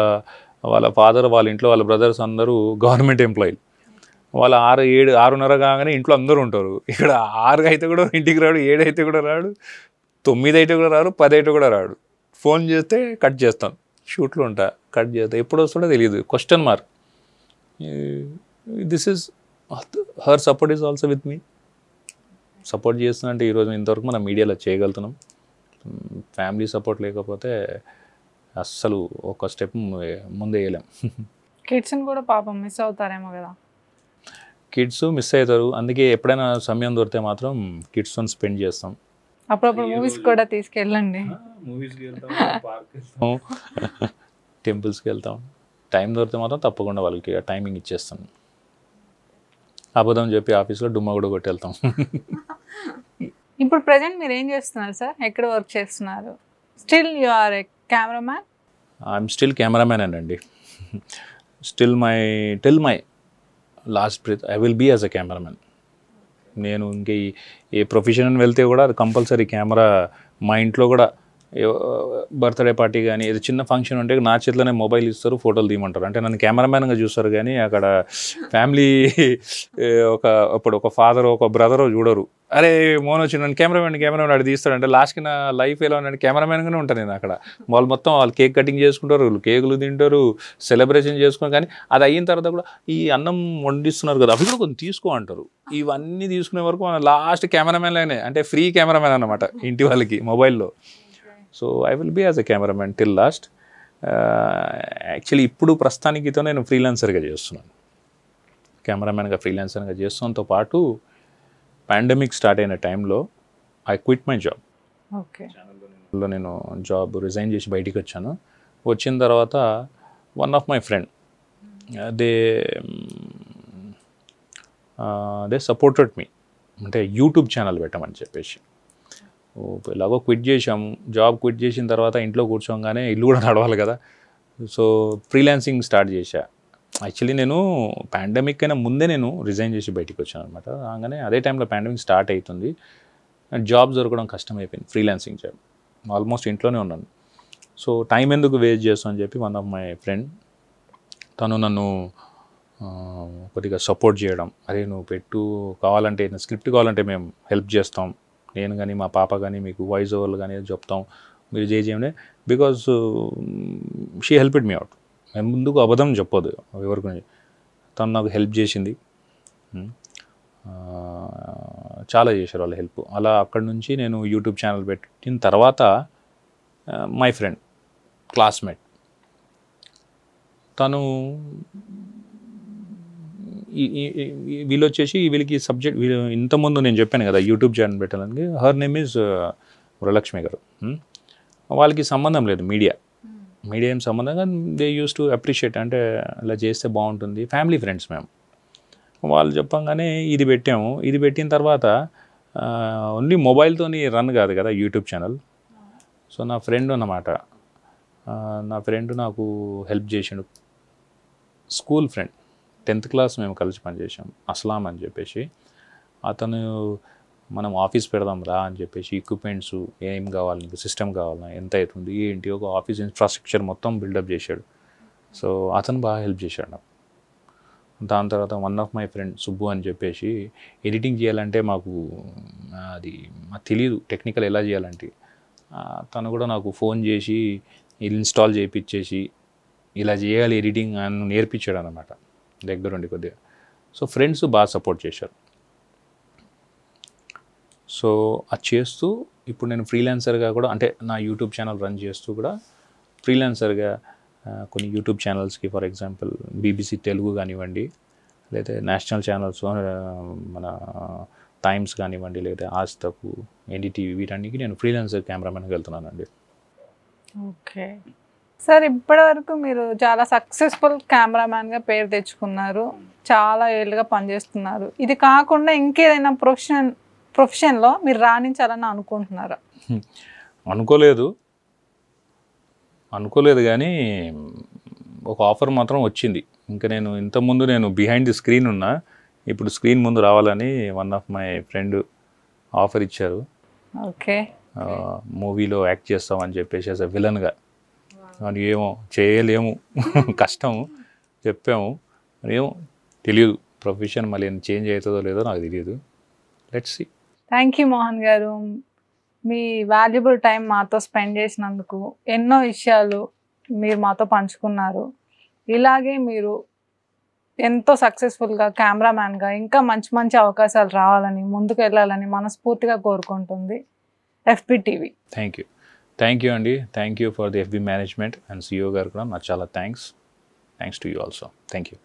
వాళ్ళ ఫాదర్ వాళ్ళ ఇంట్లో వాళ్ళ బ్రదర్స్ అందరూ గవర్నమెంట్ ఎంప్లాయీలు వాళ్ళు ఆరు ఏడు ఆరున్నర కాగానే ఇంట్లో అందరూ ఉంటారు ఇక్కడ ఆరు అయితే కూడా ఇంటికి రాడు ఏడు అయితే కూడా రాడు తొమ్మిది అయితే కూడా రాడు పది అయితే కూడా రాడు ఫోన్ చేస్తే కట్ చేస్తాం షూట్లో ఉంటా కట్ చేస్తా ఎప్పుడు వస్తుందో తెలియదు question mark this is her support is also with me support చేస్తున్నా అంటే ఈరోజు ఇంతవరకు మనం మీడియాలో చేయగలుగుతున్నాం ఫ్యామిలీ సపోర్ట్ లేకపోతే అస్సలు ఒక స్టెప్ ముందే వేయలేం కిడ్స్ని కూడా పాపం మిస్ అవుతారేమో కదా కిడ్స్ మిస్ అవుతారు అందుకే ఎప్పుడైనా సమయం దొరికితే మాత్రం తో స్పెండ్ చేస్తాం అప్పుడప్పుడు మూవీస్ కూడా తీసుకెళ్ళండి మూవీస్కి వెళ్తాం టెంపుల్స్కి వెళ్తాం టైం దొరికితే మాత్రం తప్పకుండా వాళ్ళకి టైమింగ్ ఇచ్చేస్తాం అబద్ధం చెప్పి ఆఫీస్లో డుమ్మ కూడా కొట్టి వెళ్తాం ఇప్పుడు ప్రజెంట్ మీరు ఏం చేస్తున్నారు సార్ ఎక్కడ వర్క్ చేస్తున్నారు still you are a cameraman I'm still cameraman అండి still my till my last breath I will be as a cameramen నేను ఇంక ఏ ప్రొఫెషన్ వెళ్తే కూడా అది కంపల్సరీ కెమెరా మా ఇంట్లో కూడా బర్త్డే పార్టీ కానీ ఏదో చిన్న ఫంక్షన్ ఉంటే నా చేతిలోనే మొబైల్ ఇస్తారు ఫోటోలు తీయమంటారు అంటే నన్ను కెమెరామ్యాన్గా చూస్తారు కానీ అక్కడ ఫ్యామిలీ ఒక అప్పుడు ఒక ఫాదర్ ఒక బ్రదర్ చూడరు అరే మోన్ వచ్చి నన్ను కెమెరామెన్ అక్కడ అడిగి అంటే లాస్ట్కి నా లైఫ్ ఎలా ఉన్నాడు కెమెరామెన్గానే ఉంటాను నేను అక్కడ వాళ్ళు మొత్తం వాళ్ళు కేక్ కటింగ్ చేసుకుంటారు వాళ్ళు కేకులు తింటారు సెలబ్రేషన్ చేసుకుని కానీ అది అయిన తర్వాత కూడా ఈ అన్నం వండిస్తున్నారు కదా అవి కూడా కొంచెం తీసుకో అంటారు ఇవన్నీ తీసుకునే వరకు లాస్ట్ కెమెరామ్యాన్లోనే అంటే ఫ్రీ కెమెరామెన్ అనమాట ఇంటి వాళ్ళకి మొబైల్లో so I will be as a cameramen till last actually ఇప్పుడు ప్రస్తుతానికితో నేను ఫ్రీలాన్సర్గా చేస్తున్నాను కెమెరామెన్గా ఫ్రీలాన్సర్గా చేస్తున్నంతో పాటు పాండమిక్ స్టార్ట్ అయిన టైంలో I quit my job okay నేను జాబ్ రిజైన్ చేసి బయటికి వచ్చాను వచ్చిన తర్వాత one of my friend they they supported me అంటే యూట్యూబ్ ఛానల్ పెట్టమని చెప్పేసి ఎలాగో క్విట్ చేసాము జాబ్ క్విట్ చేసిన తర్వాత ఇంట్లో కూర్చోగానే ఇల్లు కూడా నడవాలి కదా సో ఫ్రీలాన్సింగ్ స్టార్ట్ చేశా యాక్చువల్లీ నేను పాండమిక్ అయినా ముందే నేను రిజైన్ చేసి బయటకు వచ్చాను అనమాట కాగానే అదే టైంలో పాండమిక్ స్టార్ట్ అవుతుంది అండ్ జాబ్ దొరకడం కష్టమైపోయింది ఫ్రీలాన్సింగ్ జాబ్ ఆల్మోస్ట్ ఇంట్లోనే ఉన్నాను సో టైం ఎందుకు వేస్ట్ చేస్తాం అని చెప్పి వన్ ఆఫ్ మై ఫ్రెండ్ తను నన్ను కొద్దిగా సపోర్ట్ చేయడం అరే నువ్వు పెట్టు కావాలంటే స్క్రిప్ట్ కావాలంటే మేము హెల్ప్ చేస్తాం నేను కానీ మా పాప కానీ మీకు వాయిస్ ఓవర్లు కానీ చెప్తాం మీరు చేయండి because she help it me out మేము ముందుకు అబద్ధం చెప్పదు ఎవరి గురించి తను నాకు హెల్ప్ చేసింది hmm. చాలా చేశారు వాళ్ళ హెల్ప్ అలా అక్కడి నుంచి నేను యూట్యూబ్ ఛానల్ పెట్టిన తర్వాత మై ఫ్రెండ్ క్లాస్మేట్ తను వీళ్ళు వచ్చేసి వీళ్ళకి సబ్జెక్ట్ వీళ్ళు ఇంతకుముందు నేను చెప్పాను కదా యూట్యూబ్ ఛానల్ పెట్టాలని హర్ నేమ్ ఈజ్ వరలక్ష్మి గారు hmm? వాళ్ళకి సంబంధం లేదు మీడియా మీడియా hmm. ఏం సంబంధం కానీ దే యూస్ టు అప్రిషియేట్ అంటే అలా చేస్తే బాగుంటుంది ఫ్యామిలీ ఫ్రెండ్స్ మేము వాళ్ళు చెప్పంగానే ఇది పెట్టాము ఇది పెట్టిన తర్వాత ఓన్లీ మొబైల్తో రన్ కాదు కదా యూట్యూబ్ ఛానల్ సో నా ఫ్రెండ్ అన్నమాట నా ఫ్రెండ్ నాకు హెల్ప్ చేసిండు స్కూల్ ఫ్రెండ్ టెన్త్ క్లాస్ మేము కలిసి పనిచేసాం అస్లాం అని చెప్పేసి అతను మనం ఆఫీస్ పెడదాం రా అని చెప్పేసి ఎక్విప్మెంట్స్ ఏం కావాలి నీకు సిస్టమ్ కావాలా ఎంత అవుతుంది ఏంటి ఒక ఆఫీస్ ఇన్ఫ్రాస్ట్రక్చర్ మొత్తం బిల్డప్ చేశాడు సో అతను బాగా హెల్ప్ చేశాడు నాకు దాని తర్వాత one of my friend Subbu అని చెప్పేసి ఎడిటింగ్ చేయాలంటే మాకు అది మాకు తెలియదు టెక్నికల్ ఎలా చేయాలంటే తను కూడా నాకు ఫోన్ చేసి ఇన్స్టాల్ చేయించేసి ఇలా చేయాలి ఎడిటింగ్ అని నేర్పించాడు అనమాట దగ్గర ఉండి కొద్దిగా సో ఫ్రెండ్స్ బాగా సపోర్ట్ చేశారు సో అది చేస్తూ ఇప్పుడు నేను ఫ్రీలాన్సర్గా కూడా అంటే నా యూట్యూబ్ ఛానల్ రన్ చేస్తూ కూడా ఫ్రీలాన్సర్గా కొన్ని యూట్యూబ్ ఛానల్స్కి ఫర్ ఎగ్జాంపుల్ బీబీసీ తెలుగు కానివ్వండి లేదా నేషనల్ ఛానల్స్ మన టైమ్స్ కానివ్వండి లేదా ఆస్తకు ఎన్డీటీవీ వీటన్నిటికీ నేను ఫ్రీలాన్సర్ కెమెరామెన్కి వెళ్తున్నానండి ఓకే సార్ ఇప్పటి వరకు మీరు చాలా సక్సెస్ఫుల్ కెమెరామ్యాన్గా పేరు తెచ్చుకున్నారు చాలా ఏళ్ళుగా పనిచేస్తున్నారు ఇది కాకుండా ఇంకేదైనా ప్రొఫెషన్ ప్రొఫెషన్లో మీరు రాణించాలని అనుకుంటున్నారా అనుకోలేదు అనుకోలేదు కానీ ఒక ఆఫర్ మాత్రం వచ్చింది ఇంకా నేను ఇంతకుముందు నేను బిహైండ్ ది స్క్రీన్ ఉన్నా ఇప్పుడు స్క్రీన్ ముందు రావాలని one of my friend offer ఇచ్చారు ఓకే మూవీలో యాక్ట్ చేస్తామని చెప్పేసి యాజ్ అ విలన్గా అని ఏమో చేయలేము కష్టం చెప్పాము ఏమో తెలియదు ప్రొఫెషన్ మళ్ళీ చేంజ్ అవుతుందో లేదో నాకు తెలియదు లెట్స్ థ్యాంక్ యూ మోహన్ గారు మీ వాల్యుబుల్ టైం మాతో స్పెండ్ చేసినందుకు ఎన్నో విషయాలు మీరు మాతో పంచుకున్నారు ఇలాగే మీరు ఎంతో సక్సెస్ఫుల్గా కెమెరామ్యాన్గా ఇంకా మంచి మంచి అవకాశాలు రావాలని ముందుకు వెళ్ళాలని మనస్ఫూర్తిగా కోరుకుంటుంది FP TV thank you thank you అండి thank you for the FB management and CEO గారు కూడా నాకు చాలా thanks thanks to you also thank you